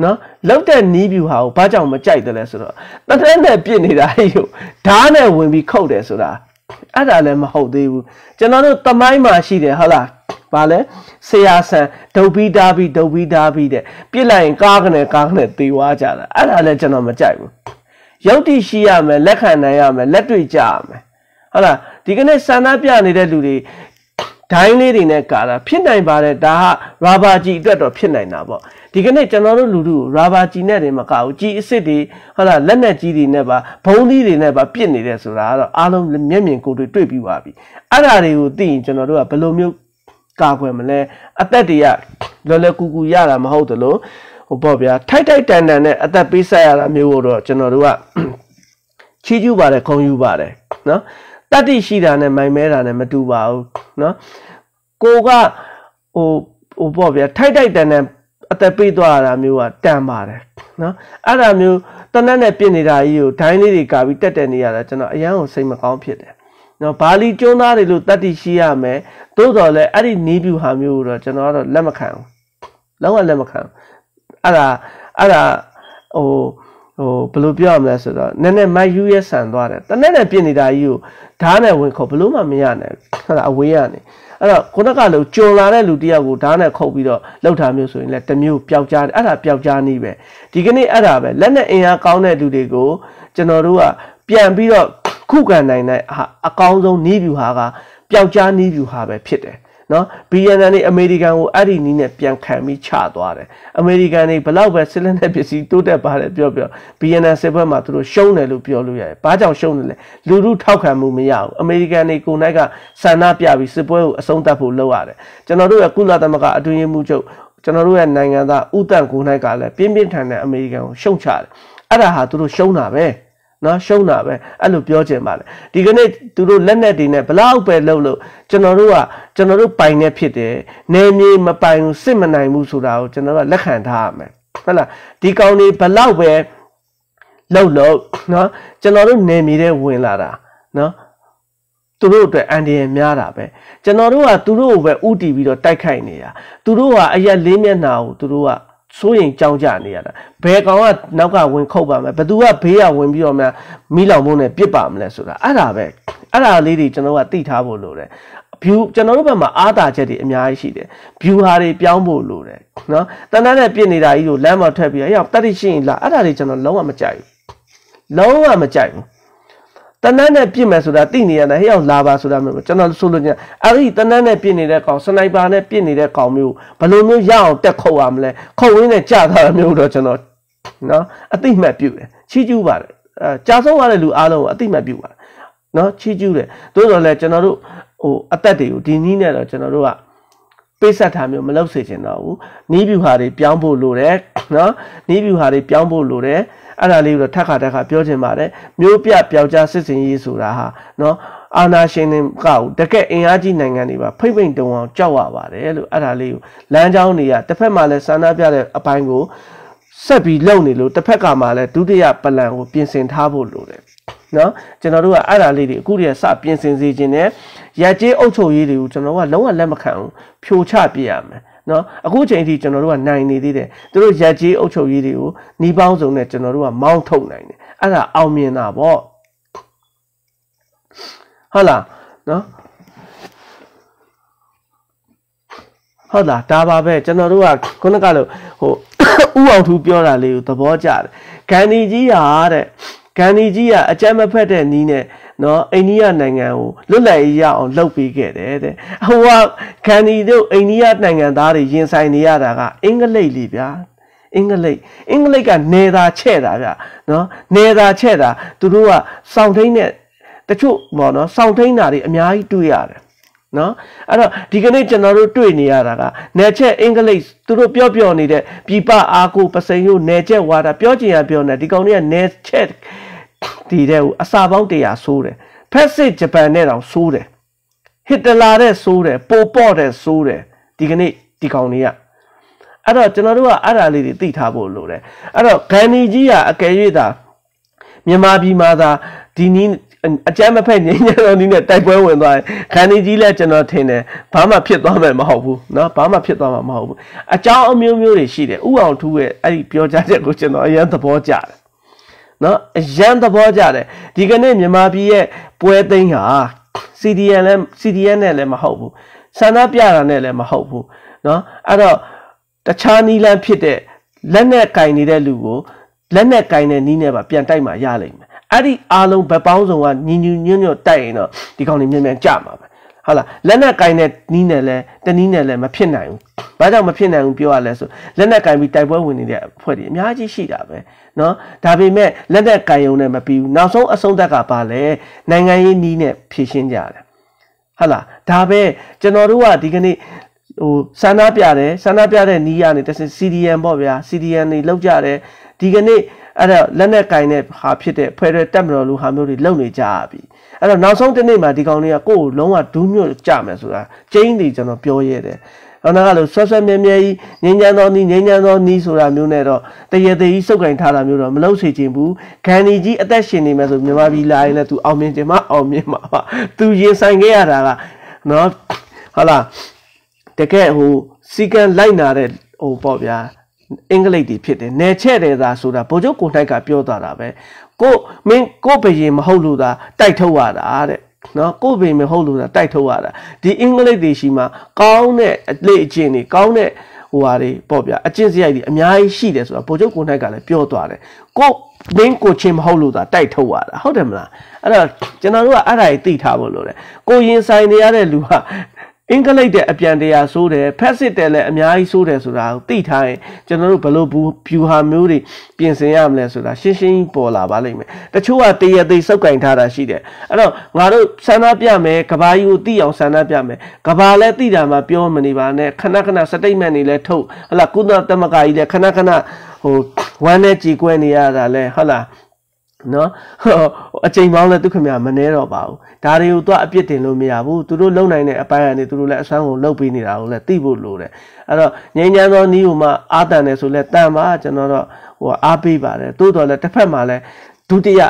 နော်လောက်တဲ့နီးဗျူဟာကိုဘာကြောင့်မကြိုက်တယ်လဲဆိုတော့တထက်နဲ့ပြစ်နေတာဟိုဓာတ်နဲ့ဝင်ပြီးခုတ်တယ်ဆိုတာအဲ့ဒါလည်းမဟုတ်သေးဘူးကျွန်တော်တို့တမိုင်းမှာရှိတယ်ဟုတ်လားပါလဲဆရာဆန်ဒုတ်ပြီးတားပြီးဒုတ်ပြီးတားပြီးတဲ့ပြစ်လိုက်ရင်ကားကနေကားကနေသေွားကြတာအဲ့ဒါလည်းကျွန်တော်မကြိုက်ဘူးယုတ်တိရှိရမယ်လက်ခံနိုင်ရမယ်လက်တွေ့ကြရမယ်ဟုတ်လားဒီကနေ့ဆန္ဒပြနေတဲ့လူတွေဒိုင်းလေးတွေနဲ့ကာတာဖြစ်နိုင်ပါတယ်ဒါဟာရာဘာကြီးအတွက်တော့ဖြစ်နိုင်တာပေါ့ဒီကနေ့ကျွန်တော်တို့လူလူကိုရာဘာကြီးနဲ့တွေမကဘူးကြီးအစ်စ်တွေဟုတ်လားလက်နက်ကြီးတွေနဲ့ပါဘုံသီးတွေနဲ့ပါပစ်နေတယ်ဆိုတာကတော့အားလုံးမျက်မြင်ကိုယ်တွေတွေ့ပြီးပါပြီအဲ့ဒါတွေကိုသိရင်ကျွန်တော်တို့ကဘယ်လိုမျိုးကာကွယ်မလဲအသက်တွေကလော်လကူကူရတာမဟုတ်သလိုဟိုပေါ့ဗျာထိုက်ထိုက်တန်တန်နဲ့အသက်ပေးဆက်ရတာမျိုးတော့ကျွန်တော်တို့ကချီးကျူးပါတယ်ခုံယူပါတယ်နော်တတ္တိရှိတာနဲ့မိုင်မဲတာနဲ့မတူပါဘူးနော်ကိုကဟိုဟိုပေါ့ဗျာထိုက်ထိုက်တန်တန်အသက်ပေးသွားတာမျိုးကတန်ပါတယ်နော်အဲ့ဒါမျိုးတနက်နဲ့ပြစ်နေတာကြီးကိုဒိုင်းလေးတွေကာပြီးတက်တက်နေရတာကျွန်တော်အယံကိုစိတ်မကောင်းဖြစ်တယ်နော်ဘာလီကျွန်းသားတွေလို့တတ်တည်ရှိရမယ်သို့တော်လည်းအဲ့ဒီနီးပြူဟာမျိုးကိုတော့ကျွန်တော်ကတော့လက်မခံဘူးလုံးဝလက်မခံဘူးအဲ့ဒါအဲ့ဒါဟိုဟိုဘယ်လိုပြောရမလဲဆိုတော့နည်းနည်းမယူရဆန်သွားတယ်တနက်နဲ့ပြစ်နေတာကြီးကိုဓာတ်နဲ့ဝင်ခေါ်ဘယ်လို့မှမရနိုင်ဟုတ်လားအဝေးကနေအဲ့တော့ခုနကလို့ကျွန်လာတဲ့လူတယောက်ကိုဓာတ်နဲ့ခုတ်ပြီးတော့လှုပ်တာမျိုးဆိုရင်လည်းတမျိုးပျောက်ကြားအဲ့ဒါပျောက်ကြားနည်းပဲဒီကနေ့အဲ့ဒါပဲလက်နဲ့အင်အားကောင်းတဲ့လူတွေကိုကျွန်တော်တို့ကပြန်ပြီးတော့ခုခံနိုင်တဲ့အကောင်းဆုံးနည်းဗျူဟာကပျောက်ကြားနည်းဗျူဟာပဲဖြစ်တယ်နော်ဘီယန်နန်နေအမေရိကန်ကိုအဲ့ဒီနီးနဲ့ပြန်ခံပြီးချသွားတယ်အမေရိကန်နေဘလောက်ပဲစစ်လက်နဲ့ပစ္စည်းတိုးတက်ပါတယ်ပြောပြောဘီယန်နန်စစ်ဘက်မှာသူတို့ရှုံးတယ်လို့ပြောလို့ရတယ်ဘာကြောင့်ရှုံးတယ်လဲလူလူထောက်ခံမှုမရဘူးအမေရိကန်နေကိုနိုင်ကဆန္ဒပြပြီးစစ်ပွဲကိုအဆုံးသတ်ဖို့လုပ်ရတယ်ကျွန်တော်တို့ရဲ့ကုလသမဂ္ဂအတွင်းရေးမှူးချုပ်ကျွန်တော်တို့ရဲ့နိုင်ငံသားဥတ္တန်ကိုနိုင်ကလည်းပြင်းပြင်းထန်ထန်အမေရိကန်ကိုရှုံချတယ်အဲ့ဒါဟာသူတို့ရှုံးတာပဲ။နော်ရှုံးတာပဲအဲ့လိုပြောချင်ပါလေဒီကနေ့သူတို့လက်နဲ့တွေနဲ့ဘလောက်ပဲလှုပ်လို့ကျွန်တော်တို့ကကျွန်တော်တို့ပိုင်နေဖြစ်တယ်နေမြေမပိုင်ဘူးစစ်မနိုင်ဘူးဆိုတာကိုကျွန်တော်ကလက်ခံထားရမယ်ဟုတ်လားဒီကောင်တွေဘလောက်ပဲလှုပ်လို့နော်ကျွန်တော်တို့နေမြေထဲဝင်လာတာနော်သူတို့အတွက်အန်ဒီရများတာပဲကျွန်တော်တို့ကသူတို့ကိုပဲဥတီပြီးတော့တိုက်ခိုက်နေတာသူတို့ကအရက်လေးမျက်နှာကိုသူတို့ကစိုးရင်ကြောက်ကြနေရတာဘယ်ကောင်ကနောက်ကဝင်ခုတ်ပါမလဲဘသူကဘေးကဝင်ပြီးတော့မှမိလောင်မှုနဲ့ပြစ်ပါမလဲဆိုတာအဲ့ဒါပဲအဲ့ဒါလေးတွေကျွန်တော်ကသိထားဖို့လိုတယ် view ကျွန်တော်တို့ဘက်မှာအားတာချက်တွေအများကြီးရှိတယ် view ဟာတွေပြောင်းဖို့လိုတယ်နော်တန်တန်းနဲ့ပြစ်နေတာကြီးကိုလမ်းပေါ်ထွက်ပြီးတော့အဲ့ဒါတတ်သိရှိရင်လာအဲ့ဒါတွေကျွန်တော်လုံးဝမကြိုက်ဘူးလုံးဝမကြိုက်ဘူးတနတ်နဲ့ပြစ်မယ်ဆိုတာသိနေရတာဟဲ့ရောက်လာပါဆိုတာမျိုးကျွန်တော်ဆိုလို့ညအဲ့ဒီတနတ်နဲ့ပြစ်နေတဲ့ကောင်စနိုက်ပါနဲ့ပြစ်နေတဲ့ကောင်မျိုးဘယ်လိုမျိုးရအောင်တက်ခုတ်ရမလဲခုတ်ဝင်းနဲ့ကြာတာမျိုးတော့ကျွန်တော်နော်အတိမတ်ပြုတယ်ချီးကျူးပါတယ်အဲကြာဆုံးရတဲ့လူအားလုံးကိုအတိမတ်ပြုပါတယ်နော်ချီးကျူးတယ်သို့တော်လည်းကျွန်တော်တို့ဟိုအသက်တွေကိုဒီနည်းနဲ့တော့ကျွန်တော်တို့ကပေးဆက်တာမျိုးမလုပ်စေချင်တော့ဘူးနီးဗျူဟာတွေပြောင်းဖို့လိုတယ်နော်နီးဗျူဟာတွေပြောင်းဖို့လိုတယ်အဲ့ဒါလေးကိုတော့ထပ်ခါထပ်ခါပြောချင်ပါတယ်မျိုးပြပျောက်ကြားစစ်စင်ရေးဆိုတာဟာနော်အာနာရှင်တွေကတကယ်အင်အားကြီးနိုင်ငံတွေပါဖိမ့်ဖိမ့်တုံအောင်ကြောက်ရပါတယ်လို့အဲ့ဒါလေးကိုလမ်းကြောင်းတွေကတစ်ဖက်မှာလည်းစာနာပြတဲ့အပိုင်းကိုဆက်ပြီးလုပ်နေလို့တစ်ဖက်ကမှလည်းဒုတိယပလန်ကိုပြင်ဆင်ထားဖို့လိုတယ်နော်ကျွန်တော်တို့ကအဲ့ဒါလေးတွေအခုတည်းကစပြင်ဆင်စေခြင်းနဲ့ရက်ကျေးအုပ်ချုပ်ရေးတွေကိုကျွန်တော်ကလုံးဝလက်မခံဘူးဖြိုချပြရမယ်နော်အခုချိန်ထိကျွန်တော်တို့ကနိုင်နေသေးတယ်သူတို့ရက်ကြီးအုပ်ချုပ်ရေးတွေကိုနှီးပေါင်းစုံနဲ့ကျွန်တော်တို့ကမောင်းထုတ်နိုင်တယ်အဲ့ဒါအောင်မြင်တာပေါ့ဟုတ်လားနော်ဟုတ်လားဒါပါပဲကျွန်တော်တို့ကခုနကလို့ဟိုဥအောင်ထူပြောတာလေးကိုသဘောကျတယ်ဂန္ဒီကြီးရာတဲ့ဂန္ဒီကြီးကအကြမ်းမဖက်တဲ့နီးနဲ့နော်အိန္ဒိယနိုင်ငံကိုလွတ်လပ်ရေးရအောင်လှုပ်ပေးခဲ့တယ်တဲ့ဟိုကဂန္ဒီတို့အိန္ဒိယနိုင်ငံသားတွေရင်ဆိုင်နေရတာကအင်္ဂလိပ်လေဗျာအင်္ဂလိပ်အင်္ဂလိပ်ကနေတာချဲ့တာဗျနော်နေတာချဲ့တာသူတို့ကစောင့်ထိန်တဲ့တချို့ပေါ့နော်စောင့်ထိန်တာတွေအများကြီးတွေ့ရတယ်နော်အဲ့တော့ဒီကနေ့ကျွန်တော်တို့တွေ့နေရတာကနယ်ချက်အင်္ဂလိပ်သူတို့ပြောပြောနေတဲ့ပြပအာကိုပစိန်ရို့နယ်ချက်ဝါတာပြောချင်ရပြောနေဒီကောင်တွေကနယ်ချက်တည်တဲ့ဟိုအစာပေါင်းတရာဆိုးတယ်ဖက်စစ်ဂျပန်နဲ့တောင်ဆိုးတယ်ဟစ်တလာတဲ့ဆိုးတယ်ပိုပေါ့တဲ့ဆိုးတယ်ဒီကနေ့ဒီကောင်တွေကအဲ့တော့ကျွန်တော်တို့ကအဲ့ဒါလေးတွေသိထားဖို့လိုတယ်အဲ့တော့ဂန်နီကြီးကအကယ်၍သာမြန်မာပြည်မှာသာဒီနည်းအကြမ်းမဖက်ငြိမ်းချမ်းတော်နည်းနဲ့တိုက်ပွဲဝင်သွားတယ်ဂန်နီကြီးလည်းကျွန်တော်ထင်တယ်ဘာမှဖြစ်သွားမှာမဟုတ်ဘူးเนาะဘာမှဖြစ်သွားမှာမဟုတ်ဘူးအကြောင်းအမျိုးမျိုးတွေရှိတယ်ဥအောင်ထူးရဲ့အဲ့ဒီပြောကြားချက်ကိုကျွန်တော်အရင်သဘောကျတယ်နော်အရန်သဘောကြတယ်ဒီကနေ့မြန်မာပြည်ရဲ့ပွဲသိမ်းဟာ CDN လဲ CDN နဲ့လည်းမဟုတ်ဘူးဆန္ဒပြတာနဲ့လည်းမဟုတ်ဘူးနော်အဲ့တော့တခြားနီလန်းဖြစ်တဲ့လက်နဲ့ကင်နေတဲ့လူကိုလက်နဲ့ကင်တဲ့နီးနဲ့ပါပြန်တိုက်မှရလိမ့်မယ်အဲ့ဒီအားလုံးဗပောင်းဆောင်ကညီညွညွညွတိုက်ရင်တော့ဒီကောင်တွေမြန်မြန်ကြမှာပဲဟုတ်လားလက်နဲ့ကင်တဲ့နီးနဲ့လဲတနီးနဲ့လဲမဖြစ်နိုင်ဘူး။ဘာကြောင့်မဖြစ်နိုင်ဘူးပြောရလဲဆိုလက်နဲ့ကင်ပြီးတိုက်ပွဲဝင်နေတဲ့အဖွဲ့တွေအများကြီးရှိတာပဲ။နော်ဒါပေမဲ့လက်နဲ့ကင်ရုံနဲ့မပြီးဘူး။နောက်ဆုံးအဆုံးသက်ကပါလဲနိုင်ငံရေးနီးနဲ့ဖြည့်ရှင်းကြတယ်။ဟုတ်လားဒါပဲကျွန်တော်တို့ကဒီကနေ့ဟိုဆန္ဒပြတယ်ဆန္ဒပြတဲ့နီးရနေတစင် CDN ပေါ့ဗျာ CDN နေလောက်ကြတယ်ဒီကနေ့အဲ့တော့လက်နဲ့ကင်တဲ့ဟာဖြစ်တဲ့ဖွဲတဲ့တက်မတော်လူဟာမျိုးတွေလုံနေကြပြီအဲ့တော့နောက်ဆုံးတစ်နေ့မှာဒီကောင်တွေကကိုယ်ကိုလုံးဝဒူးညွတ်ကြမယ်ဆိုတာကျင်းနေကျွန်တော်ပြောရဲတယ်ောင်းနာကလို့ဆွဲဆွဲမြဲမြဲကြီးငိမ့်ချမ်းသောနီးငိမ့်ချမ်းသောနီးဆိုတာမျိုးနဲ့တော့တရေသေးကြီးစုပ်ကင်ထားတာမျိုးတော့မလုပ်စေချင်ဘူးဂန်ဒီကြီးအသက်ရှင်နေမယ်ဆိုမြန်မာပြည်လာရင်လည်း तू အောင်မြင်ချင်မှအောင်မြင်မှာပါ तू ရင်ဆိုင်ခဲ့ရတာကနော်ဟုတ်လားတကယ်ဟိုစီကံလိုက်နာတဲ့ဟိုပေါ့ဗျာအင်္ဂလိပ်တွေဖြစ်တယ်နယ်ချဲ့တယ်သာဆိုတာဗိုလ်ချုပ်ကိုနိုင်ကပြောသွားတာပဲကိုမင်းကိုဘရင်မဟုတ်လို့သာတိုက်ထုတ်ရတာတဲ့နော်ကိုဘရင်မဟုတ်လို့သာတိုက်ထုတ်ရတာဒီအင်္ဂလိပ်တွေရှိမှကောင်းတဲ့အလေအကျင့်တွေကောင်းတဲ့ဟိုဟာတွေပေါ့ဗျာအကျင့်စရိုက်တွေအများကြီးရှိတယ်ဆိုတာဗိုလ်ချုပ်ကိုနိုင်ကလည်းပြောသွားတယ်ကိုမင်းကိုချင်းမဟုတ်လို့သာတိုက်ထုတ်ရတာဟုတ်တယ်မလားအဲ့တော့ကျွန်တော်တို့ကအဲ့ဒါကြီးသိထားဖို့လိုတယ်ကိုရင်ဆိုင်နေရတဲ့လူကအင်္ဂလိပ်တဲ့အပြန်တရားဆိုးတယ်ဖက်စစ်တယ်လည်းအများကြီးဆိုးတယ်ဆိုတာကိုသိထားရင်ကျွန်တော်တို့ဘလို့ဘူးဖြူဟာမျိုးတွေပြင်ဆင်ရမလဲဆိုတာရှင်းရှင်းပေါ်လာပါလိမ့်မယ်တချို့ကတရသေးစောက်ကင်ထားတာရှိတယ်အဲ့တော့ငါတို့ဆန္ဒပြမယ်ကဘာကြီးကိုသိအောင်ဆန္ဒပြမယ်ကဘာလည်းသိတာမှပြောမနေပါနဲ့ခဏခဏစတိတ်မန့်တွေလည်းထုတ်ဟလာကုသတမကကြီးလည်းခဏခဏဟိုဝမ်းနဲ့ကြည်ကွဲနေရတာလည်းဟလာနော်အချိန်ပေါင်းလဲသူခင်ဗျာမနှဲတော့ပါဘူးဒါတွေကိုသူကအပြစ်တင်လို့မရဘူးသူတို့လုံနိုင်တဲ့အပိုင်းအနေသူတို့လည်းအဆန်းကိုလှုပ်ပေးနေတာကိုလည်းသိဖို့လိုတယ်အဲ့တော့ငြိမ်းချမ်းသောနီးဟိုမှာအာတန်တယ်ဆိုလဲတန်ပါကျွန်တော်တော့ဟိုအားပေးပါတယ်တိုးတော်လဲတစ်ဖက်မှာလဲဒုတိယ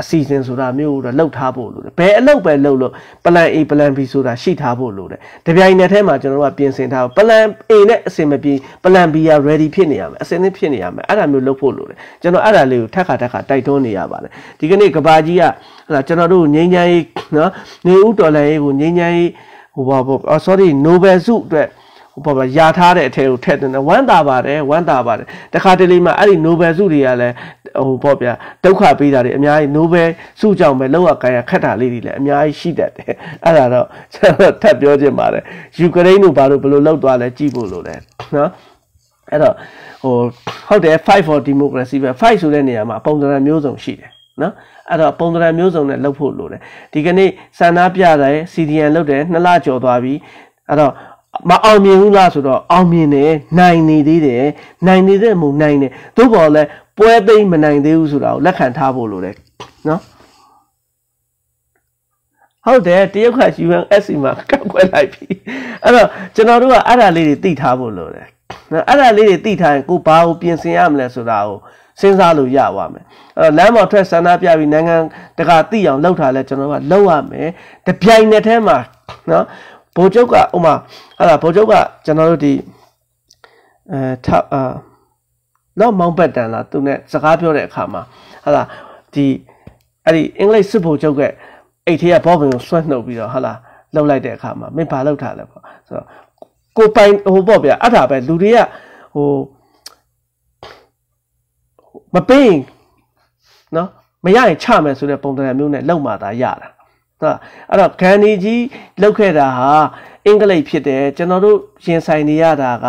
အစီအစဉ်ဆိုတာမျိုးတော့လောက်ထားဖို့လိုတယ်ဘယ်အလောက်ပဲလောက်လို့ plan A plan B ဆိုတာရှိထားဖို့လိုတယ်တပြိုင်နက်တည်းမှာကျွန်တော်တို့ကပြင်ဆင်ထား plan A နဲ့အဆင်မပြေ plan B က ready ဖြစ်နေရမယ်အဆင်သင့်ဖြစ်နေရမယ်အဲ့ဒါမျိုးလုပ်ဖို့လိုတယ်ကျွန်တော်အဲ့ဒါလေးကိုထပ်ခါထပ်ခါတိုက်တွန်းနေရပါတယ်ဒီကနေ့ကဘာကြီးကဟလာကျွန်တော်တို့ငိမ့်ညာရေးနော်နေဦးတော်လန်ရေးကိုငိမ့်ညာရေးဟိုပါပေါ့ sorry Nobel ဆုအတွက်ဟိုပါပါရထားတဲ့အထဲကိုထည့်တင်တယ်ဝမ်းသာပါတယ်ဝမ်းသာပါတယ်တခါတလေမှအဲ့ဒီ Nobel ဆုတွေကလည်းဟိုပေါ့ဗျာဒုက္ခပေးတာတွေအများကြီး Nobel ဆုကြောင့်ပဲလောက်အကန်ရခက်တာလေးတွေလည်းအများကြီးရှိတတ်တယ်အဲ့ဒါတော့ကျွန်တော်ထပ်ပြောချင်ပါတယ်ယူကရိန်းတို့ဘာလို့ဘယ်လိုလောက်သွားလဲကြည့်ဖို့လိုတယ်နော်အဲ့တော့ဟိုဟုတ်တယ်5 for democracy ပဲ5ဆိုတဲ့နေရာမှာပုံစံမျိုးစုံရှိတယ်နော်အဲ့တော့ပုံသဏ္ဍာန်မျိုးစုံနဲ့လှုပ်ဖို့လိုတယ်ဒီကနေ့ဆန္ဒပြတယ် CDN လှုပ်တယ်နှစ်လကျော်သွားပြီအဲ့တော့မအောင်မြင်ဘူးလားဆိုတော့အောင်မြင်တယ်နိုင်နေသေးတယ်နိုင်နေတဲ့မုံနိုင်တယ်သို့ပေါ်လဲပွဲသိမ့်မနိုင်သေးဘူးဆိုတာကိုလက်ခံထားဖို့လိုတယ်နော်ဟုတ်တယ်တရုတ်က UNSC မှာကပ်ကွက်လိုက်ပြီအဲ့တော့ကျွန်တော်တို့ကအဲ့ဒါလေးတွေသိထားဖို့လိုတယ်အဲ့ဒါလေးတွေသိထားရင်ကိုဘာကိုပြင်ဆင်ရမလဲဆိုတာကိုစဉ်းစားလို့ရပါမယ်အဲ့တော့လမ်းပေါ်ထွက်ဆန္ဒပြပြီးနိုင်ငံတကာသိအောင်လှုပ်ထားလဲကျွန်တော်ကလှုပ်ရမယ်တပြိုင်နက်တည်းမှာနော်ဗိုလ်ချုပ်ကဥမာအဲ့ဒါဗိုလ်ချုပ်ကကျွန်တော်တို့ဒီအဲထပ်အာနော်မောင်ဘက်တန်လားသူနဲ့စကားပြောတဲ့အခါမှာဟာလားဒီအဲ့ဒီအင်္ဂလိပ်စစ်ဘုံချုပ်ကအိတ်ထဲကဘော့ဘင်ကိုဆွဲနှုတ်ပြီးတော့ဟာလားလှုပ်လိုက်တဲ့အခါမှာမင်းဘာလှုပ်ထားလဲပေါ့ဆိုတော့ကိုပိုင်ဟိုပေါ့ဗျာအဲ့ဒါပဲလူတွေကဟိုမပေးနော်မရရင်ချမယ်ဆိုတဲ့ပုံစံမျိုးနဲ့လှုပ်မှသာရတာဟုတ်အဲ့တော့ဂန်ဒီကြီးလှုပ်ခဲ့တာဟာအင်္ဂလိပ်ဖြစ်တယ်ကျွန်တော်တို့ရင်ဆိုင်နေရတာက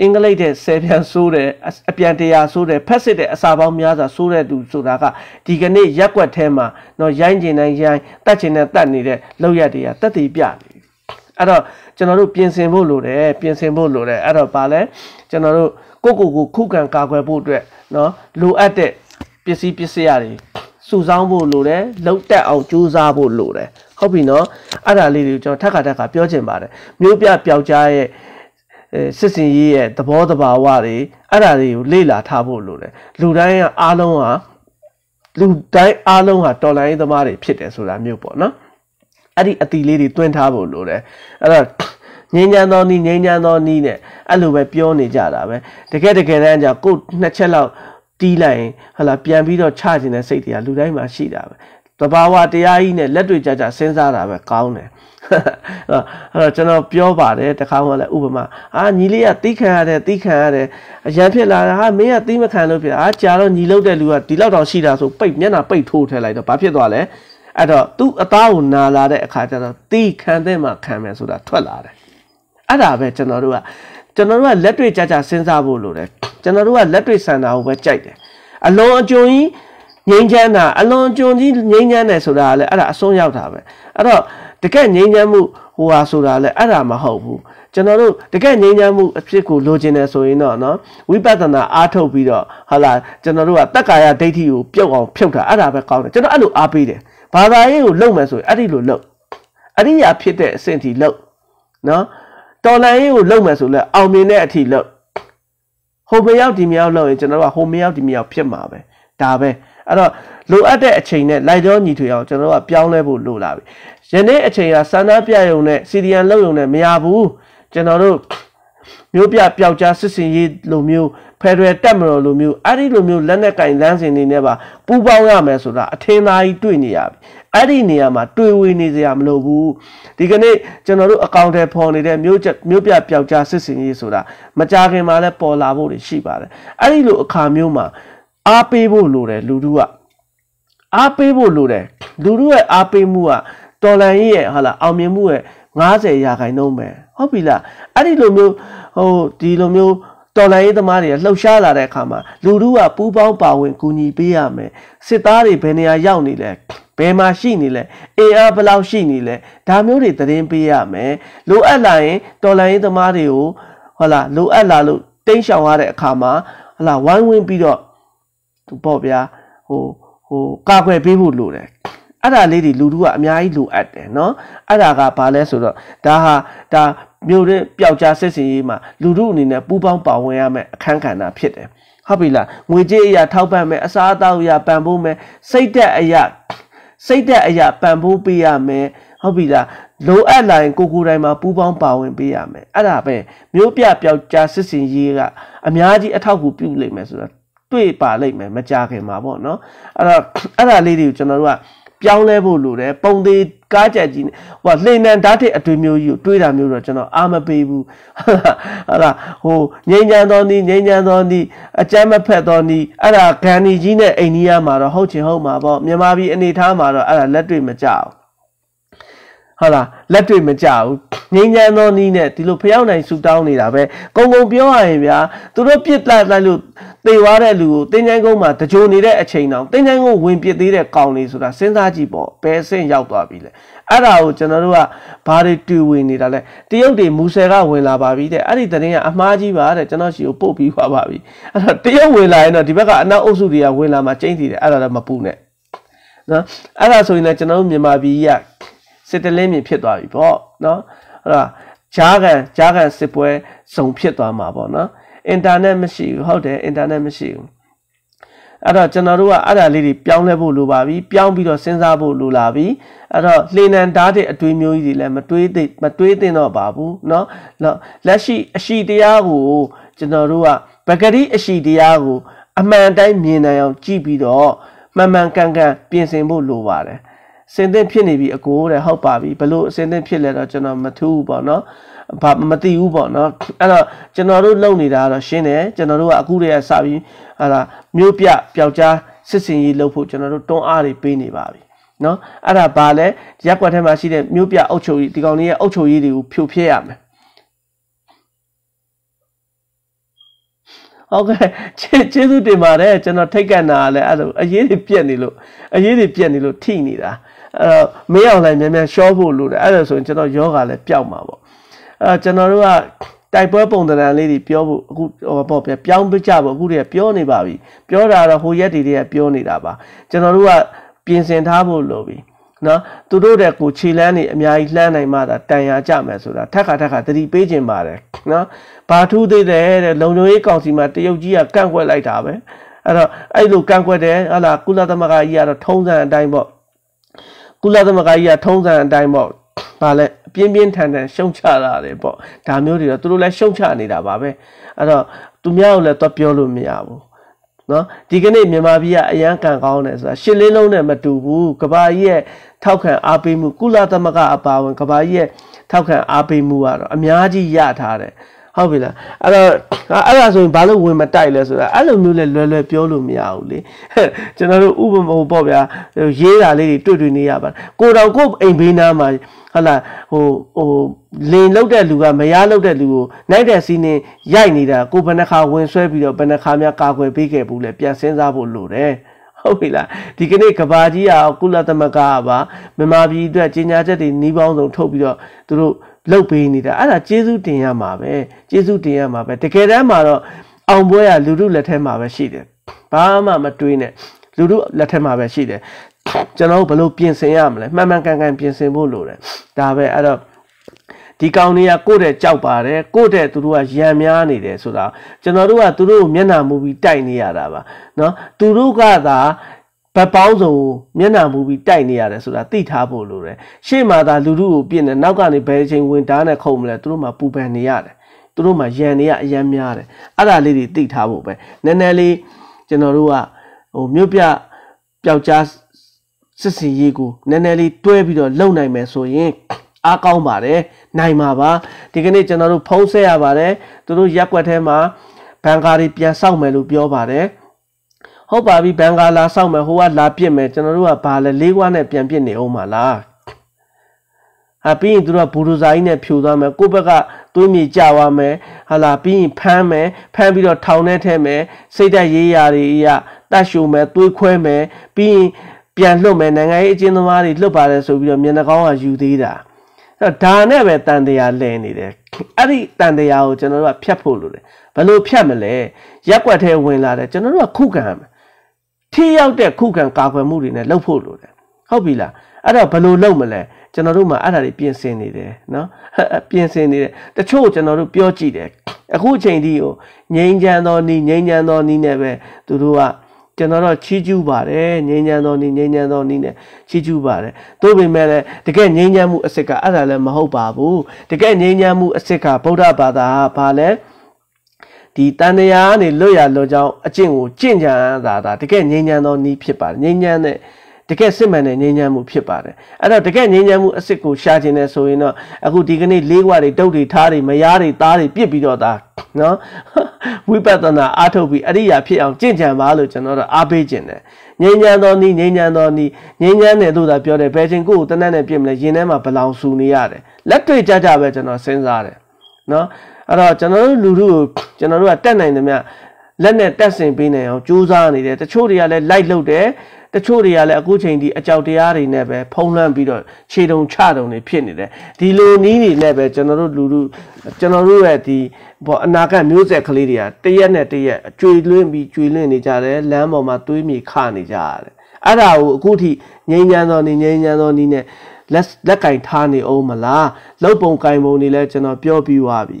အင်္ဂလိပ်တဲ့ဆယ်ပြန်ဆိုးတယ်အပြန်တရားဆိုးတယ်ဖက်စစ်တဲ့အစာပေါင်းများစွာဆိုးတဲ့သူဆိုတာကဒီကနေ့ရက်ွက်ထဲမှာတော့ရိုင်းကျင်တိုင်းရိုင်းတတ်ကျင်တဲ့တတ်နေတဲ့လောက်ရတွေကတက်တည်ပြနေအဲ့တော့ကျွန်တော်တို့ပြင်ဆင်ဖို့လိုတယ်ပြင်ဆင်ဖို့လိုတယ်အဲ့တော့ပါလဲကျွန်တော်တို့ကိုကိုကိုခုခံကာကွယ်ဖို့အတွက်နော်လိုအပ်တဲ့ပစ္စည်းပစ္စည်းတွေစုဆောင်းဖို့လိုတယ်လုံတက်အောင်ကြိုးစားဖို့လိုတယ်ဟုတ်ပြီနော်အဲ့ဒါလေးတွေကိုကျွန်တော်ထပ်ခါထပ်ခါပြောချင်ပါတယ်မျိုးပြပျောက်ကြားရဲ့စစ်စင်ရေးရဲ့သဘောတဘာဝတွေအဲ့ဒါတွေကိုလေ့လာထားဖို့လိုတယ်လူတိုင်းကအားလုံးဟာလူတိုင်းအားလုံးဟာတော်လိုင်းသမားတွေဖြစ်တယ်ဆိုတာမျိုးပေါ့နော်အဲ့ဒီအတီလေးတွေတွင်းထားဖို့လိုတယ်အဲ့တော့ငင်းညမ်းသောနီးငင်းညမ်းသောနီးနဲ့အဲ့လိုပဲပြောနေကြတာပဲတကယ်တကယ်တမ်းကျကိုနှစ်ချက်လောက်တီးလိုက်ရင်ဟလာပြန်ပြီးတော့ချကျင်တဲ့စိတ်တွေကလူတိုင်းမှာရှိတာပဲတဘာဝတရားကြီးနဲ့လက်တွေ့ကြကြစဉ်းစားတာပဲကောင်းတယ်အဲ့တော့ကျွန်တော်ပြောပါတယ်တခါမှလည်းဥပမာအာညီလေးကတီးခံရတယ်တီးခံရတယ်အရန်ဖြစ်လာတာဟာမင်းကတီးမခံလို့ဖြစ်အာကြာတော့ညီလောက်တဲ့လူကဒီလောက်တောင်ရှိတာဆိုပိတ်မျက်နှာပိတ်ထိုးထည့်လိုက်တော့ဘာဖြစ်သွားလဲအဲ့တော့သူ့အသားကိုနာလာတဲ့အခါကျတော့တီးခံတဲ့မှာခံမယ်ဆိုတာထွက်လာတယ်အဲ့ဒါပဲကျွန်တော်တို့ကကျွန်တော်တို့ကလက်တွေ့ကြကြစဉ်းစားဖို့လိုတယ်ကျွန်တော်တို့ကလက်တွေ့ဆန္ဒကိုပဲကြိုက်တယ်အလုံးအကျုံကြီးငြိမ်းချမ်းတာအလွန်ကြုံကြီးငြိမ်းချမ်းတယ်ဆိုတာကလည်းအဲ့ဒါအဆုံးရောက်တာပဲအဲ့တော့တကယ်ငြိမ်းချမ်းမှုဟိုဟာဆိုတာလည်းအဲ့ဒါမဟုတ်ဘူးကျွန်တော်တို့တကယ်ငြိမ်းချမ်းမှုအဖြစ်ကိုလိုချင်တယ်ဆိုရင်တော့နော်ဝိပဿနာအားထုတ်ပြီးတော့ဟာလာကျွန်တော်တို့ကတက္ကာယဒိဋ္ဌိကိုပြုတ်အောင်ဖြုတ်တာအဲ့ဒါပဲကောင်းတယ်ကျွန်တော်အဲ့လိုအားပေးတယ်ဘာသာရေးကိုလုံမယ်ဆိုရင်အဲ့ဒီလိုလုံအရိယာဖြစ်တဲ့အဆင့်ထိလုံနော်တော်လန်ရေးကိုလုံမယ်ဆိုလဲအောင်မြင်တဲ့အထိလုံဟိုမရောက်ဒီမရောက်လို့ရင်ကျွန်တော်တို့ကဟိုမရောက်ဒီမရောက်ဖြစ်မှာပဲဒါပဲအဲ့တော့လိုအပ်တဲ့အချိန်နဲ့လိုက်ကြောညီထွေအောင်ကျွန်တော်ကပြောင်းလဲဖို့လိုလာပြီယနေ့အချိန်ကစန္ဒပြရုံနဲ့စီဒီယန်လောက်ရုံနဲ့မရဘူးကျွန်တော်တို့မျိုးပြပျောက်ကြားစစ်စင်ရေးလိုမျိုးဖက်ဒရယ်တက်မတော်လိုမျိုးအဲ့ဒီလိုမျိုးလက်နက်ကင်လမ်းစဉ်တွေနဲ့ပါပူးပေါင်းရမယ်ဆိုတာအထင်သာကြီးတွေ့နေရပြီအဲ့ဒီနေရာမှာတွေ့ဝေနေစရာမလိုဘူးဒီကနေ့ကျွန်တော်တို့အကောင့်တွေပေါ်နေတဲ့မျိုးမျိုးပြပျောက်ကြားစစ်စင်ရေးဆိုတာမကြခင်မှာလဲပေါ်လာဖို့တွေရှိပါတယ်အဲ့ဒီလိုအခါမျိုးမှာအားပေးဖို့လိုတယ်လူတို့ကအားပေးဖို့လိုတယ်လူတို့ရဲ့အားပေးမှုကတော်လန်ကြီးရဲ့ဟာလာအောင်မြင်မှုရဲ့90ရာခိုင်နှုန်းပဲဟုတ်ပြီလားအဲ့ဒီလိုမျိုးဟိုဒီလိုမျိုးတော်လိုင်းရေးသမားတွေကလှုပ်ရှားလာတဲ့အခါမှာလူလူကပူးပေါင်းပါဝင်ကူညီပေးရမယ်စစ်သားတွေဘယ်နေရာရောက်နေလဲဘယ်မှာရှိနေလဲအင်အားဘယ်လောက်ရှိနေလဲဒါမျိုးတွေသတင်းပေးရမယ်လိုအပ်လာရင်တော်လိုင်းရေးသမားတွေကိုဟုတ်လားလိုအပ်လာလို့တိန့်ရှောင်ရတဲ့အခါမှာဟုတ်လားဝိုင်းဝန်းပြီးတော့သူပေါ့ဗျာဟိုဟိုကာကွယ်ပေးဖို့လိုတယ်အဲ့ဒါလေးတွေလူတို့ကအများကြီးလိုအပ်တယ်เนาะအဲ့ဒါကဘာလဲဆိုတော့ဒါဟာဒါမျိုးတွေပျောက်ကြားဆက်စင်ရေးမှာလူတို့အနေနဲ့ပူးပေါင်းပါဝင်ရမယ့်အခန်းကဏ္ဍဖြစ်တယ်ဟုတ်ပြီလားငွေကြေးအရာထောက်ပံ့မယ်အစားအသောက်အရာပံ့ပိုးမယ်စိတ်သက်အရာစိတ်သက်အရာပံ့ပိုးပေးရမယ်ဟုတ်ပြီလားလိုအပ်လာရင်ကိုကိုယ်တိုင်မှာပူးပေါင်းပါဝင်ပေးရမယ်အဲ့ဒါပဲမျိုးပြပျောက်ကြားစစ်စင်ရေးကအများကြီးအထောက်အကူပြုလိမ့်မယ်ဆိုတော့တွေ့ပါလိမ့်မယ်မကြခင်မှာပေါ့နော်အဲ့တော့အဲ့ဒါလေးတွေကိုကျွန်တော်တို့ကပြောင်းလဲဖို့လိုတယ်ပုံသေးကားကြက်ကြီးဟိုလှိမ့်နံဓာတ်ထစ်အတွေ့မျိုးကြီးကိုတွေးတာမျိုးတော့ကျွန်တော်အာမပေးဘူးဟာလားဟိုငိမ့်ချမ်းသောနီးငိမ့်ချမ်းသောနီးအကြမ်းမဖက်သောနီးအဲ့ဒါဂန်နီကြီးနဲ့အိန္ဒိယမှာတော့ဟုတ်ချင်ဟုတ်မှာပေါ့မြန်မာပြည်အနေထားမှာတော့အဲ့ဒါလက်တွေ့မကြဘူးဟုတ်လားလက်တွေ့မကြဘူးငိမ့်ချမ်းသောနီးနဲ့ဒီလိုဖျောက်နိုင်ဆူတောင်းနေတာပဲကုံကုံပြောရရင်ဗျာသူတို့ပြစ်လိုက်လိုက်လို့တေသွားတဲ့လူကိုတင်းကျန်းကုန်းမှာတကြိုနေတဲ့အချိန်တောင်တင်းကျန်းကုန်းဝင်ပြစ်သေးတဲ့ကောင်လေးဆိုတာစဉ်းစားကြည့်ပေါ့ဘယ်အဆင့်ရောက်သွားပြီလဲအဲ့ဒါကိုကျွန်တော်တို့ကဘာတွေတူဝင်နေတာလဲတရုတ်တွေမူဆယ်ကဝင်လာပါပြီတဲ့အဲ့ဒီတရင်ကအမှားကြီးပါတဲ့ကျွန်တော်ရှီကိုပုတ်ပြီးွားပါပြီအဲ့တော့တရုတ်ဝင်လာရင်တော့ဒီဘက်ကအနောက်အုပ်စုတွေကဝင်လာမှကျင်းတည်တယ်အဲ့ဒါတော့မပူနဲ့နော်အဲ့ဒါဆိုရင်လည်းကျွန်တော်တို့မြန်မာပြည်ကြီးကစစ်တလင်းမြင်ဖြစ်သွားပြီပေါ့နော်အဲ့တော့ဂျားကန်ဂျားကန်စစ်ပွဲဇုံဖြစ်သွားမှာပေါ့နော်အင်တာနက်မရှိဘူးဟုတ်တယ်အင်တာနက်မရှိဘူးအဲ့တော့ကျွန်တော်တို့ကအဲ့ဒါလေးတွေပြောင်းလဲဖို့လိုပါပြီပြောင်းပြီးတော့စဉ်းစားဖို့လိုလာပြီအဲ့တော့လှေနံဓာတ်တဲ့အတွေးမျိုးကြီးတွေလည်းမတွေးသိမတွေးသင့်တော့ပါဘူးเนาะလက်ရှိ အရှိတရားကိုကျွန်တော်တို့ကပဂရိအရှိတရားကိုအမှန်တိုင်းမြင်နိုင်အောင် ကြည့်ပြီးတော့မှန်မှန်ကန်ကန်ပြင်ဆင်ဖို့လိုပါတယ်။စင်သင်ဖြစ်နေပြီအကိုတဲ့ဟုတ်ပါပြီဘလို့စင်သင်ဖြစ်လဲတော့ကျွန်တော်မထူးဘူးပေါ့နော်ဘာမသိဘူးပေါ့နော်အဲ့တော့ကျွန်တော်တို့လုပ်နေတာကတော့ရှင်းတယ်ကျွန်တော်တို့ကအခုတည်းကစပြီးဟာလာမြို့ပြပျောက်ကြားစစ်စင်ကြီးလုပ်ဖို့ကျွန်တော်တို့တွန်းအားတွေပေးနေပါပြီနော်အဲ့ဒါဘာလဲရက်ွက်ထဲမှာရှိတဲ့မြို့ပြအုပ်ချုပ်ရေးဒီကောင်လေးရဲ့အုပ်ချုပ်ရေးတွေကိုဖြိုဖျက်ရမယ်ဟုတ်ကဲ့ကျေးဇူးတင်ပါတယ်ကျွန်တော်ထိတ်ကန့်တာလည်းအဲ့လိုအရေးတွေပြက်နေလို့အရေးတွေပြက်နေလို့ထိနေတာအဲ့တော့မေးအောင်လိုက်မြန်မြန်ရှော့ဖို့လိုတယ်အဲ့ဒါဆိုရင်ကျွန်တော်ယောဂါလည်းပျောက်မှာပေါ့အဲ့ကျွန်တော်တို့ကတိုက်ပွဲပုံသဏ္ဍာန်လေးတွေပြောဖို့အခုဟောပေါ့ဗျပြောင်းပြကြဖို့အခုတည်းကပြောနေပါပြီပြောတာတော့ဟိုရက်တွေတည်းကပြောနေတာပါကျွန်တော်တို့ကပြင်ဆင်ထားဖို့လိုပြီနော်သူတို့တဲ့ကိုခြေလန်းနေအများကြီးလှမ်းနိုင်မှသာတန်ရာကြမယ်ဆိုတာထက်ခါထက်ခါတတိပေးခြင်းပါတယ်နော်ဘာထူးသေးတယ်တဲ့လုံလုံရေးကောင်စီမှာတရုတ်ကြီးကကန့်ကွက်လိုက်တာပဲအဲ့တော့အဲ့လိုကန့်ကွက်တယ်ဟာလာကုလသမဂ္ဂကြီးကတော့ထုံးစံအတိုင်းပေါ့ကုလသမဂ္ဂကြီးကထုံးစံအတိုင်းပေါ့ပါလဲပြင်းပြင်းထန်ထန်ရှုံချတာတယ်ပေါ့ဒါမျိုးတွေတော့သူတို့လည်းရှုံချနေတာပါပဲအဲ့တော့သူများကိုလည်းတော့ပြောလို့မရဘူးနော်ဒီကနေ့မြန်မာပြည်ကအရန်ကန်ကောင်းတယ်ဆိုတာရှစ်လေးလုံးနဲ့မတူဘူးကဘာကြီးရဲ့ထောက်ခံအားပေးမှုကုလသမဂ္ဂအပါအဝင်ကဘာကြီးရဲ့ထောက်ခံအားပေးမှုကတော့အများကြီးရထားတယ်ဟုတ်ပြီလားအဲ့တော့အဲ့ဒါဆိုရင်ဘာလို့ဝင်မတိုက်လဲဆိုတာအဲ့လိုမျိုးလဲလွယ်လွယ်ပြောလို့မရဘူးလေကျွန်တော်တို့ဥပမာပေါ့ဗျာရေးတာလေးတွေတွေ့တွေ့နေရပါကိုတော်ကိုအိမ်ဘေးနားမှာဟုတ်လားဟိုဟိုလင်လောက်တဲ့လူကမရလောက်တဲ့လူကိုနိုင်တဲ့စီးနေရိုက်နေတာကိုဘယ်နှခါဝင်ဆွဲပြီးတော့ဘယ်နှခါများကာကွယ်ပေးခဲ့ဘူးလဲပြန်စဉ်းစားဖို့လိုတယ်ဟုတ်ပြီလားဒီကနေ့ကဘာကြီးကကုလသမဂ္ဂကပါမြန်မာပြည်အတွက်ကြီးညာချက်တွေနှီးပေါင်းစုံထုတ်ပြီးတော့သူတို့လှုပ်ပေးနေတာအဲ့ဒါကျေးဇူးတင်ရမှာပဲကျေးဇူးတင်ရမှာပဲတကယ်တမ်းမှာတော့အောင်ပွဲကလူတို့လက်ထဲမှာပဲရှိတယ်ဘာမှမတွေးနဲ့လူတို့လက်ထက်မှာပဲရှိတယ်ကျွန်တော်တို့ဘယ်လိုပြင်ဆင်ရမလဲမှန်မှန်ကန်ကန်ပြင်ဆင်ဖို့လိုတယ်ဒါပဲအဲ့တော့ဒီကောင်တွေကကိုယ့်တဲ့ကြောက်ပါတယ်ကိုယ့်တဲ့သူတို့ကရံများနေတယ်ဆိုတာကျွန်တော်တို့ကသူတို့ကိုမျက်နှာမူပြီးတိုက်နေရတာပါเนาะသူတို့ကသာဘတ်ပေါင်းစုံမျက်နှာမူပြီးတိုက်နေရတယ်ဆိုတာသိထားဖို့လိုတယ်ရှေ့မှာသာလူလူကိုပြစ်နေနောက်ကနေဘယ်ချိန်ဝင်တားနဲ့ခုံမလဲသူတို့မှပူပန်နေရတယ်သူတို့မှရန်တွေကအယမ်းများတယ်အဲ့ဒါလေးတွေသိထားဖို့ပဲနည်းနည်းလေးကျွန်တော်တို့ကဟိုမြို့ပြပျောက်ကြားစစ်စင်ရေးကိုနည်းနည်းလေးတွဲပြီးတော့လုံနိုင်မယ်ဆိုရင်အားကောင်းပါတယ်နိုင်ပါပါဒီကနေ့ကျွန်တော်တို့ဖုံးဆက်ရပါတယ်သူတို့ရက်ွက်ထဲမှာဘန်ကာတွေပြန်ဆောက်မယ်လို့ပြောပါတယ်ဟုတ်ပါပြီဘန်ဂါလာစောက်မယ်ဟိုကလာပစ်မယ်ကျွန်တော်တို့ကဘာလဲလေးကွာနဲ့ပြန်ပစ်နေအောင်ပါလားဟာပြီးရင်သူတို့ကဘူရူဇာကြီးနဲ့ဖြိုသွားမယ်ကိုဘက်ကသွေးမြေကျသွားမယ်ဟာလာပြီးရင်ဖမ်းမယ်ဖမ်းပြီးတော့ထောင်ထဲထဲမယ်စိတ်ဓာတ်ရေးရာတွေအရတတ်ရှုံမယ်သွေးခွဲမယ်ပြီးရင်ပြန်လွတ်မယ်နိုင်ငံရေးအကျဉ်းသမားတွေလွတ်ပါတယ်ဆိုပြီးတော့မျက်နှာကောင်းကယူသေးတာအဲ့တော့ဒါနဲ့ပဲတန်တရားလဲနေတယ်အဲ့ဒီတန်တရားကိုကျွန်တော်တို့ကဖြတ်ဖို့လိုတယ်ဘယ်လိုဖြတ်မလဲရက်ွက်ထဲဝင်လာတယ်ကျွန်တော်တို့ကခုခံရမယ်ထိရောက်တဲ့ခုခံကာကွယ်မှုတွေနဲ့လှုပ်ဖို့လိုတယ်ဟုတ်ပြီလားအဲ့တော့ဘယ်လိုလုပ်မလဲကျွန်တော်တို့မှအဲ့ဒါတွေပြင်ဆင်နေတယ်နော်ပြင်ဆင်နေတယ်တချို့ကျွန်တော်တို့ပြောကြည့်တယ်အခုအချိန်ထိကိုငိမ့်ချမ်းသောနီးငိမ့်ချမ်းသောနီးနဲ့ပဲသူတို့ကကျွန်တော်တော့ချီးကျူးပါတယ်ငိမ့်ချမ်းသောနီးငိမ့်ချမ်းသောနီးနဲ့ချီးကျူးပါတယ်သို့ပေမဲ့လည်းတကယ်ငိမ့်ချမ်းမှုအစ်စ်ကအဲ့ဒါလည်းမဟုတ်ပါဘူးတကယ်ငိမ့်ချမ်းမှုအစ်စ်ကဗုဒ္ဓဘာသာကဘာလဲဒီတန်တရားကနေလွတ်ရလွတ်ကြောင်းအကျင့်ကိုကျင့်ကြံတာဒါတကယ်ငြိမ်းချမ်းသောနည်းဖြစ်ပါတယ်ငြိမ်းချမ်းတဲ့တကယ်စစ်မှန်တဲ့ငြိမ်းချမ်းမှုဖြစ်ပါတယ်အဲ့တော့တကယ်ငြိမ်းချမ်းမှုအစစ်ကိုရှာခြင်းနဲ့ဆိုရင်တော့အခုဒီကနေ့လေးခွတွေတုတ်တွေထားတွေမယားတွေသားတွေပြစ်ပြီးတော့ဒါနော်ဝိပဿနာအားထုတ်ပြီးအရိယာဖြစ်အောင်ကြင့်ကြံပါလို့ကျွန်တော်တို့အားပေးခြင်းတယ်ငြိမ်းချမ်းသောနည်းငြိမ်းချမ်းသောနည်းငြိမ်းချမ်းတယ်လို့သာပြောတယ်ဘယ်ချိန်ကိုယ်ကိုတနက်နဲ့ပြစ်မလဲရင်ထဲမှာဘလောင်ဆူနေရတယ်လက်တွေ့ကြကြပဲကျွန်တော်စဉ်းစားတယ်နော်အဲ့တော့ကျွန်တော်တို့လူထုကိုကျွန်တော်တို့ကတက်နိုင်သမျှလက်နဲ့တက်ဆင်ပေးနိုင်အောင်ကြိုးစားနေတယ်တချို့တွေကလည်း light လုပ်တယ်တချို့တွေကလည်းအခုချိန်ဒီအကြောက်တရားတွေနဲ့ပဲဖုံးလွှမ်းပြီးတော့ခြေတုံချတုံတွေဖြစ်နေတယ်ဒီလိုနီးတွေနဲ့ပဲကျွန်တော်တို့လူလူကျွန်တော်တို့ရဲ့ဒီဘောအနာဂတ်မျိုးဆက်ကလေးတွေကတရက်နဲ့တရက်ကျွေလွင့်ပြီးကျွေလွင့်နေကြတယ်လမ်းပေါ်မှာသွေးမြေခနေကြရတယ်အဲ့ဒါကိုအခုထိငြိမ်းချမ်းသောနေငြိမ်းချမ်းသောနေနဲ့လက်လက်ကင်ထားနေအောင်မလားလောက်ပုံကင်ပုံတွေလည်းကျွန်တော်ပြောပြီးွားပြီ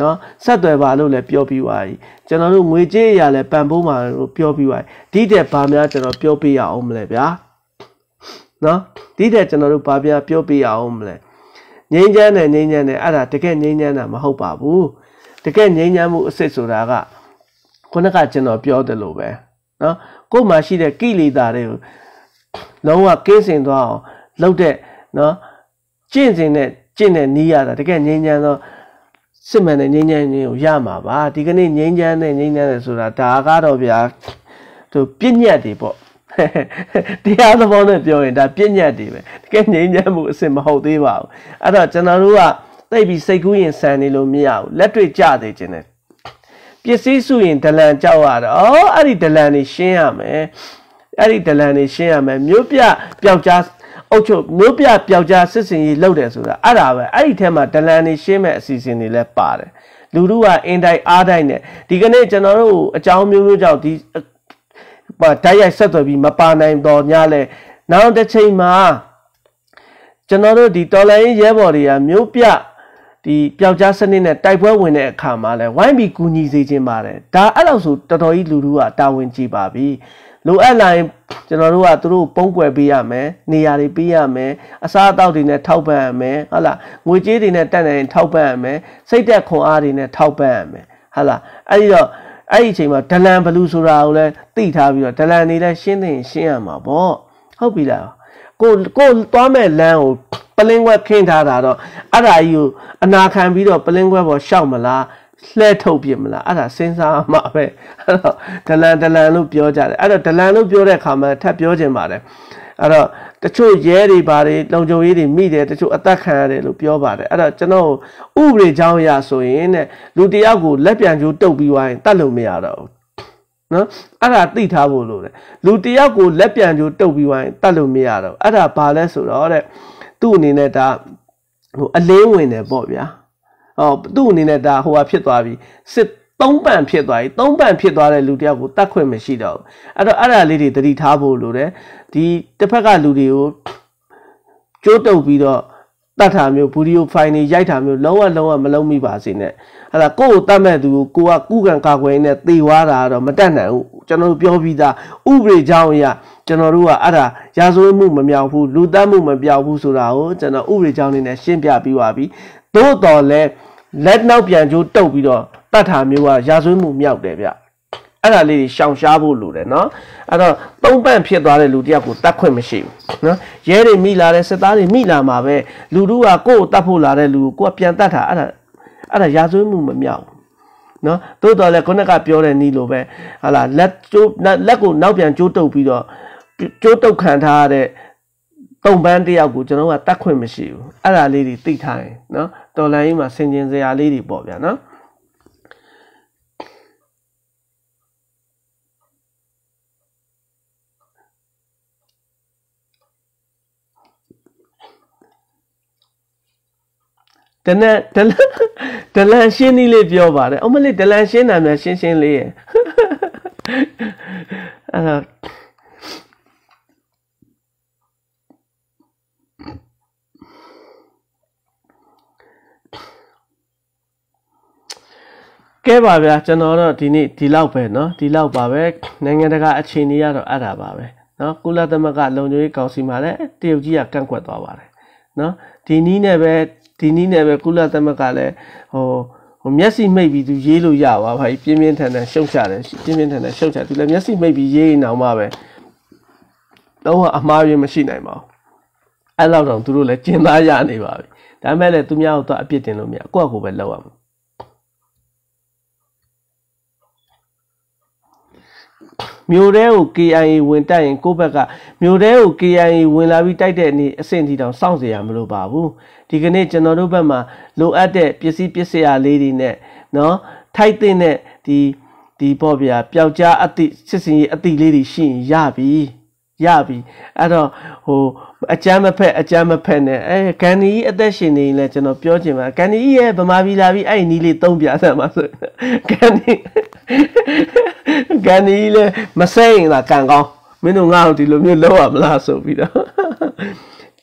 နော်ဆက်သွယ်ပါလို့လည်းပြောပြီးပါပြီကျွန်တော်တို့ငွေကြေးအရာလည်းပံ့ပိုးပါလို့ပြောပြီးပါပြီဒီတဲ့ဘာများကျွန်တော်ပြောပြရအောင်မလဲဗျာနော်ဒီတဲ့ကျွန်တော်တို့ဘာများပြောပြရအောင်မလဲငိမ့်ချမ်းတယ်ငိမ့်ချမ်းတယ်အဲ့ဒါတကယ်ငိမ့်ချမ်းတာမဟုတ်ပါဘူးတကယ်ငိမ့်ချမ်းမှုအစစ်ဆိုတာကခုနကကျွန်တော်ပြောတယ်လို့ပဲနော်ကို့မှာရှိတဲ့ကိလေသာတွေကိုလုံးဝကင်းစင်သွားအောင်လုပ်တဲ့နော်ကျင့်စဉ်နဲ့ကျင့်တဲ့နီးရတာတကယ်ငြိမ်းချမ်းသောစစ်မှန်တဲ့ငြိမ်းချမ်းခြင်းကိုရမှာပါဒီကနေ့ငြိမ်းချမ်းတဲ့ငြိမ်းချမ်းတယ်ဆိုတာဒါကတော့ဗျာသူပြည့်ညတ်တွေပေါ့တရားသဘောနဲ့ပြောရင်ဒါပြည့်ညတ်တွေပဲတကယ်ငြိမ်းချမ်းမှုအစင်မဟုတ်သေးပါဘူးအဲ့တော့ကျွန်တော်တို့ကသိပြီးစိတ်ကူးရင်ဆန်နေလို့မရဘူးလက်တွေ့ကြသေးခြင်းနဲ့ပစ္စည်းစုရင်ဒလန်ကြောက်ရတော့အော်အဲ့ဒီဒလန်နေရှင်းရမယ်အဲ့ဒီဒလန်နေရှင်းရမယ်မြို့ပြပျောက်ကြားအုပ်ချုပ်မျိုးပြပျောက်ကြားစစ်စင်ကြီးလုပ်တယ်ဆိုတာအဲ့ဒါပဲအဲ့ဒီထဲမှာဒလန်နေရှင်းမဲ့အစီအစဉ်တွေလည်းပါတယ်လူတို့ကအင်တိုင်းအားတိုင်းနဲ့ဒီကနေ့ကျွန်တော်တို့အကြောင်းမျိုးမျိုးကြောင့်ဒီပါတိုက်ရိုက်ဆက်သွယ်ပြီးမပါနိုင်တော့ညလဲနောက်တစ်ချိန်မှာကျွန်တော်တို့ဒီတော်လိုင်းရဲဘော်တွေကမြို့ပြဒီပျောက်ကြားစနစ်နဲ့တိုက်ပွဲဝင်တဲ့အခါမှာလဲဝိုင်းပြီးကူညီစေခြင်းပါတယ်ဒါအဲ့လောက်ဆိုတော်တော်ကြီးလူတို့ကတာဝန်ကြီးပါပြီလိုအပ်လာရင်ကျွန်တော်တို့ကသူတို့ပုံကွယ်ပေးရမယ်နေရာတွေပေးရမယ်အစားအသောက်တွေနဲ့ထောက်ပံ့ရမယ်ဟုတ်လားငွေကြေးတွေနဲ့တက်နိုင်ထောက်ပံ့ရမယ်စိတ်သက်ခွန်အားတွေနဲ့ထောက်ပံ့ရမယ်ဟုတ်လားအဲ့ဒီတော့အဲ့ဒီအချိန်မှာဒလန်ဘလူးဆိုတာကိုလည်းသိထားပြီးတော့ဒလန်နေလဲရှင်းသိရင်ရှင်းရမှာပေါ့ဟုတ်ပြီလားကိုကိုသွားမဲ့လမ်းကိုပလင်းခွက်ခင်းထားတာတော့အဲ့ဒါကြီးကိုအနာခံပြီးတော့ပလင်းခွက်ပေါ်ရှောက်မလားလှဲထုတ်ပြမလားအဲ့ဒါစဉ်းစားမှပဲအဲ့တော့ဒလန်ဒလန်လို့ပြောကြတယ်အဲ့တော့ဒလန်လို့ပြောတဲ့အခါမှာထပ်ပြောခြင်းပါတယ်အဲ့တော့တချို့ရဲတွေပါတယ်လုံခြုံရေးတွေမိတယ်တချို့အသက်ခံရတယ်လို့ပြောပါတယ်အဲ့တော့ကျွန်တော်ဥပဒေကြောင်းအရဆိုရင်တဲ့လူတယောက်ကို လက်ပြန်ကျိုးတုပ်ပြီးွားရင်တတ်လို့မရတော့ဘူးနော်အဲ့ဒါသိထားဖို့လိုတယ်လူတယောက်ကိုလက်ပြန်ကျိုးတုပ်ပြီးွားရင်တတ်လို့မရတော့အဲ့ဒါဘာလဲဆိုတော့တဲ့သူ့အနေနဲ့ဒါဟိုအလင်းဝင်တယ်ပေါ့ဗျာဟောသူ့အနေနဲ့ဒါဟိုဟာဖြစ်သွားပြီစစ်သုံးပန့်ဖြစ်သွားပြီသုံးပန့်ဖြစ်သွားတဲ့လူတယောက်ကိုတတ်ခွင့်မရှိတော့ဘူးအဲ့တော့အဲ့ဒါလေးတွေတတိထားဖို့လိုတယ်ဒီတစ်ဖက်ကလူတွေကိုကြိုးတုပ်ပြီးတော့တတ်တာမျိုးဗီဒီယိုဖိုင်တွေရိုက်တာမျိုးလုံးဝလုံးဝမလုံးမိပါစေနဲ့အဲ့ဒါကိုယ့်ကိုတတ်မဲ့သူကိုကိုကကုကံကာကွယ်နေတဲ့သေွားတာတော့မတတ်နိုင်ဘူးကျွန်တော်တို့ပြောပြီးသားဥပဒေကြောင့်အရာကျွန်တော်တို့ကအဲ့ဒါရာဇဝတ်မှုမမြောက်ဘူးလူတတ်မှုမပြောက်ဘူးဆိုတာကိုကျွန်တော်ဥပဒေကြောင့်နေနဲ့ရှင်းပြပြီးပါပြီသို့တော်လည်းလက်နောက်ပြန်ကျိုးတုပ်ပြီးတော့တတ်တာမျိုးကရာဇဝတ်မှုမြောက်တယ်ဗျအဲ့ဒါလေးရှောင်ရှားဖို့လိုတယ်နော်အဲ့တော့သုံးပန့်ဖြစ်သွားတဲ့လူတယောက်ကိုတတ်ခွင့်မရှိဘူးနော်ရဲတွေမိလာတဲ့စစ်သားတွေမိလာမှာပဲလူတို့ကကိုယ်ကိုတတ်ဖို့လာတဲ့လူကိုကိုယ်ကပြန်တတ်တာအဲ့ဒါအဲ့ဒါရာဇဝတ်မှုမမြောက်ဘူးနော်သို့တော်လည်းခုနကပြောတဲ့နီးလိုပဲဟာလာလက်ကျိုးလက်ကိုနောက်ပြန်ကျိုးတုပ်ပြီးတော့ကျိုးတုပ်ခံထားရတဲ့တုံပန်းတယောက်ကိုကျွန်တော်ကတတ်ခွင့်မရှိဘူးအဲ့ဒါလေးတွေသိထားရင်နော်တော်လိုင်းမှာဆင်ခြင်စရာလေးတွေပေါ့ဗျာနော်တနက်ဒလဒလန်ရှင်းနီးလေးပြောပါတယ်အမလေးဒလန်ရှင်းနာမြန်ရှင်းရှင်းလေးရဲ့အဲ့တော့ကဲပါဗျာကျွန်တော်တော့ဒီနေ့ဒီလောက်ပဲเนาะဒီလောက်ပါပဲနိုင်ငံတကာအခြေအနေကတော့အဲ့ဒါပါပဲเนาะကုလသမဂ္ဂလုံခြုံရေးကောင်စီမှာလည်းတရုတ်ကြီးကကန့်ကွက်သွားပါတယ်เนาะဒီနည်းနဲ့ပဲဒီနည်းနဲ့ပဲကုလသမဂ္ဂလည်းဟိုဟိုမျက်စိမှိတ်ပြီးသူရေးလို့ရပါဘာပြင်းပြင်းထန်ထန်ရှုတ်ချတယ်ပြင်းပြင်းထန်ထန်ရှုတ်ချသူလည်းမျက်စိမှိတ်ပြီးရေးနေအောင်ပါပဲတော့အမှားရမရှိနိုင်ပါဘူးအဲ့လောက်တော့သူတို့လည်းကျင်သားရနေပါပြီဒါမဲ့လည်းသူများတို့တော့အပြစ်တင်လို့မရကိုယ့်အကိုပဲလောက်ရမှာမြို့တဲကို KIA ဝင်တိုက်ရင်ကိုယ့်ဘက်ကမြို့တဲကို KIA ဝင်လာပြီးတိုက်တဲ့အနေအဆင့်ထိတောင်စောင့်เสียရမလို့ပါဘူးဒီကနေ့ကျွန်တော်တို့ဘက်မှာလိုအပ်တဲ့ပစ္စည်းပစ္စယလေးတွေနဲ့เนาะထိုက်တဲ့နဲ့ဒီဒီပေါ့ဗျာပျောက်ကြားအတိစစ်စင်ရေးအတိလေးတွေရှိရင်ရပြီရပြီအဲ့တော့ဟိုအကျမ်းမဖက်အကျမ်းမဖက်နဲ့အဲကန်ဒီအသက်ရှင်နေရင်လည်းကျွန်တော်ပြောချင်ပါကန်ဒီရဲ့ဗမာပြည်လာပြီးအဲ့ဒီနီးလေးသုံးပြဆက်ပါဆိုကန်ဒီကန်ဒီလေမစဲရင်သာကန်ကောင်းမင်းတို့ငါ့ကိုဒီလိုမျိုးလောက်ရမလားဆိုပြီးတော့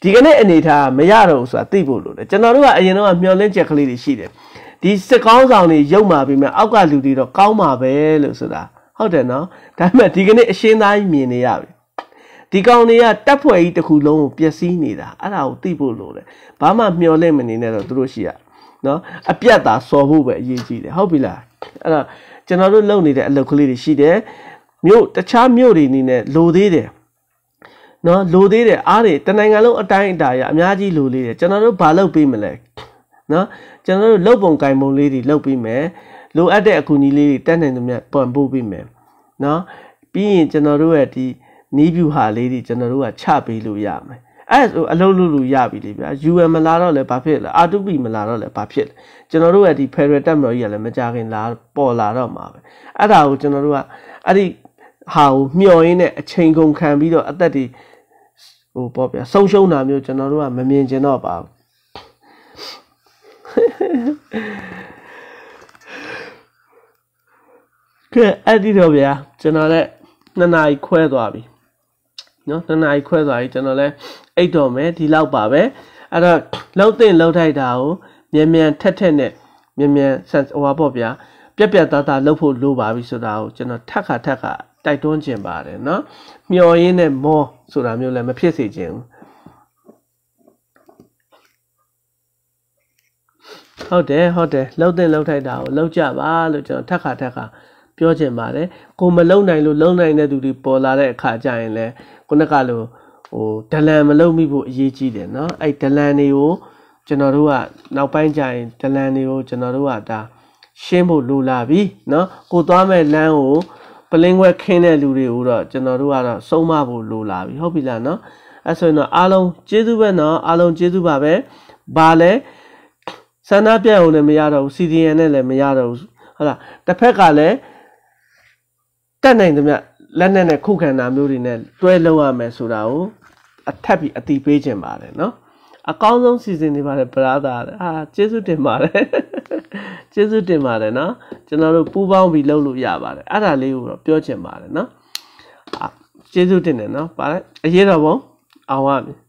ဒီကနေ့အနေထားမရတော့ဆိုတာသိဖို့လိုတယ်ကျွန်တော်တို့ကအရင်တော့မျောလင့်ချက်ကလေးတွေရှိတယ်ဒီစစ်ကောင်းဆောင်တွေရုပ်မာပြီးမှအောက်ကလူတွေတော့ကောင်းမှာပဲလို့ဆိုတာဟုတ်တယ်နော်ဒါပေမဲ့ဒီကနေ့အရှင်းသားကြီးမြင်နေရပြီဒီကောင်တွေကတက်ဖွဲ့ကြီးတစ်ခုလုံးကိုပျက်စီးနေတာအဲ့ဒါကိုသိဖို့လိုတယ်ဘာမှမျောလင့်မနေနဲ့တော့သူတို့ရှိရနော်အပြတ်သာစော်ဖို့ပဲအရေးကြီးတယ်ဟုတ်ပြီလားအဲ့တော့ကျွန်တော်တို့လုပ်နေတဲ့အလုပ်ကလေးတွေရှိတယ်မြို့တခြားမြို့တွေအနေနဲ့လိုသေးတယ်နော်လိုသေးတယ်အားတွေတနိုင်ငံလုံးအတိုင်းအတာရအများကြီးလိုလေးတယ်ကျွန်တော်တို့ဘာလုပ်ပေးမလဲနော်ကျွန်တော်တို့လုပ်ပုံကင်ပုံလေးတွေလုပ်ပေးမယ်လိုအပ်တဲ့အကူအညီလေးတွေတက်နိုင်သမျှပံ့ပိုးပေးမယ်နော်ပြီးရင်ကျွန်တော်တို့ရဲ့ဒီနီးဗျူဟာလေးတွေကျွန်တော်တို့ကချပေးလို့ရမယ်အဲ့ဆိုအလုံးလို့လို့ရပြီလေဗျာ UN မလာတော့လဲဘာဖြစ်လဲ R2P မလာတော့လဲဘာဖြစ်လဲကျွန်တော်တို့ကဒီ Federal Technology ကလည်းမကြခင်လာပေါ်လာတော့မှာပဲအဲ့ဒါကိုကျွန်တော်တို့ကအဲ့ဒီဟာကိုမျှော်ရင်းနဲ့အချိန်ကုန်ခံပြီးတော့အသက်တွေဟိုပေါ့ဗျာဆုံးရှုံးတာမျိုးကျွန်တော်တို့ကမမြင်ကျင်တော့ပါဘူးကဲအဲ့ဒီတော့ဗျာကျွန်တော်လည်းနှစ်နာရီခွဲသွားပြီနော်နှစ်နာရီခွဲသွားပြီကျွန်တော်လည်းအိတ်တော်မယ်ဒီလောက်ပါပဲအဲ့တော့လှုပ်တင်လှုပ်ထိုက်တာကိုမြန်မြန်ထက်ထက်နဲ့မြန်မြန်ဆက်ဟိုပါပေါ့ဗျာပြက်ပြက်သားသားလှုပ်ဖို့လိုပါပြီဆိုတာကိုကျွန်တော်ထက်ခါထက်ခါတိုက်တွန်းခြင်းပါတယ်နော်မျောရင်းနဲ့မောဆိုတာမျိုးလည်းမဖြစ်စေခြင်းဘူးဟုတ်တယ်ဟုတ်တယ်လှုပ်တင်လှုပ်ထိုက်တာကိုလှုပ်ကြပါလို့ကျွန်တော်ထက်ခါထက်ခါပြောချင်ပါတယ်ကိုမလုံနိုင်လို့လုံနိုင်တဲ့သူတွေပေါ်လာတဲ့အခါကျရင်လည်းခုနကလိုဟိုဒလန်မလုံမိဖို့အရေးကြီးတယ်เนาะအဲ့ဒလန်တွေကိုကျွန်တော်တို့ကနောက်ပိုင်းကျရင်ဒလန်တွေကိုကျွန်တော်တို့ကဒါရှင်းဖို့လိုလာပြီเนาะကိုသွားမဲ့လမ်းကိုပလင်းခွဲခင်းတဲ့လူတွေကိုတော့ကျွန်တော်တို့ကတော့ဆုံးမဖို့လိုလာပြီဟုတ်ပြီလားเนาะအဲ့ဆိုရင်တော့အားလုံးကျေးဇူးပဲเนาะအားလုံးကျေးဇူးပါပဲဘာလဲဆန္ဒပြအောင်လည်းမရတော့ဘူး CDN နဲ့လည်းမရတော့ဘူးဟုတ်လားတစ်ဖက်ကလည်းတတ်နိုင်သမျှလက်နဲ့နဲ့ခုခံတာမျိုးတွေနဲ့တွဲလုံးရမယ်ဆိုတာကိုအထက်ပြီးအတိပေးခြင်းပါတယ်နော်အကောင်းဆုံးစီစဉ်နေပါတယ်ဘရာသာအာကျေးဇူးတင်ပါတယ်ကျေးဇူးတင်ပါတယ်နော်ကျွန်တော်တို့ပူးပေါင်းပြီးလုပ်လို့ရပါတယ်အဲ့ဒါလေးကိုတော့ပြောချင်ပါတယ်နော်ကျေးဇူးတင်တယ်နော်ပါတယ်အရေးတော်ပုံအောင်ရမည်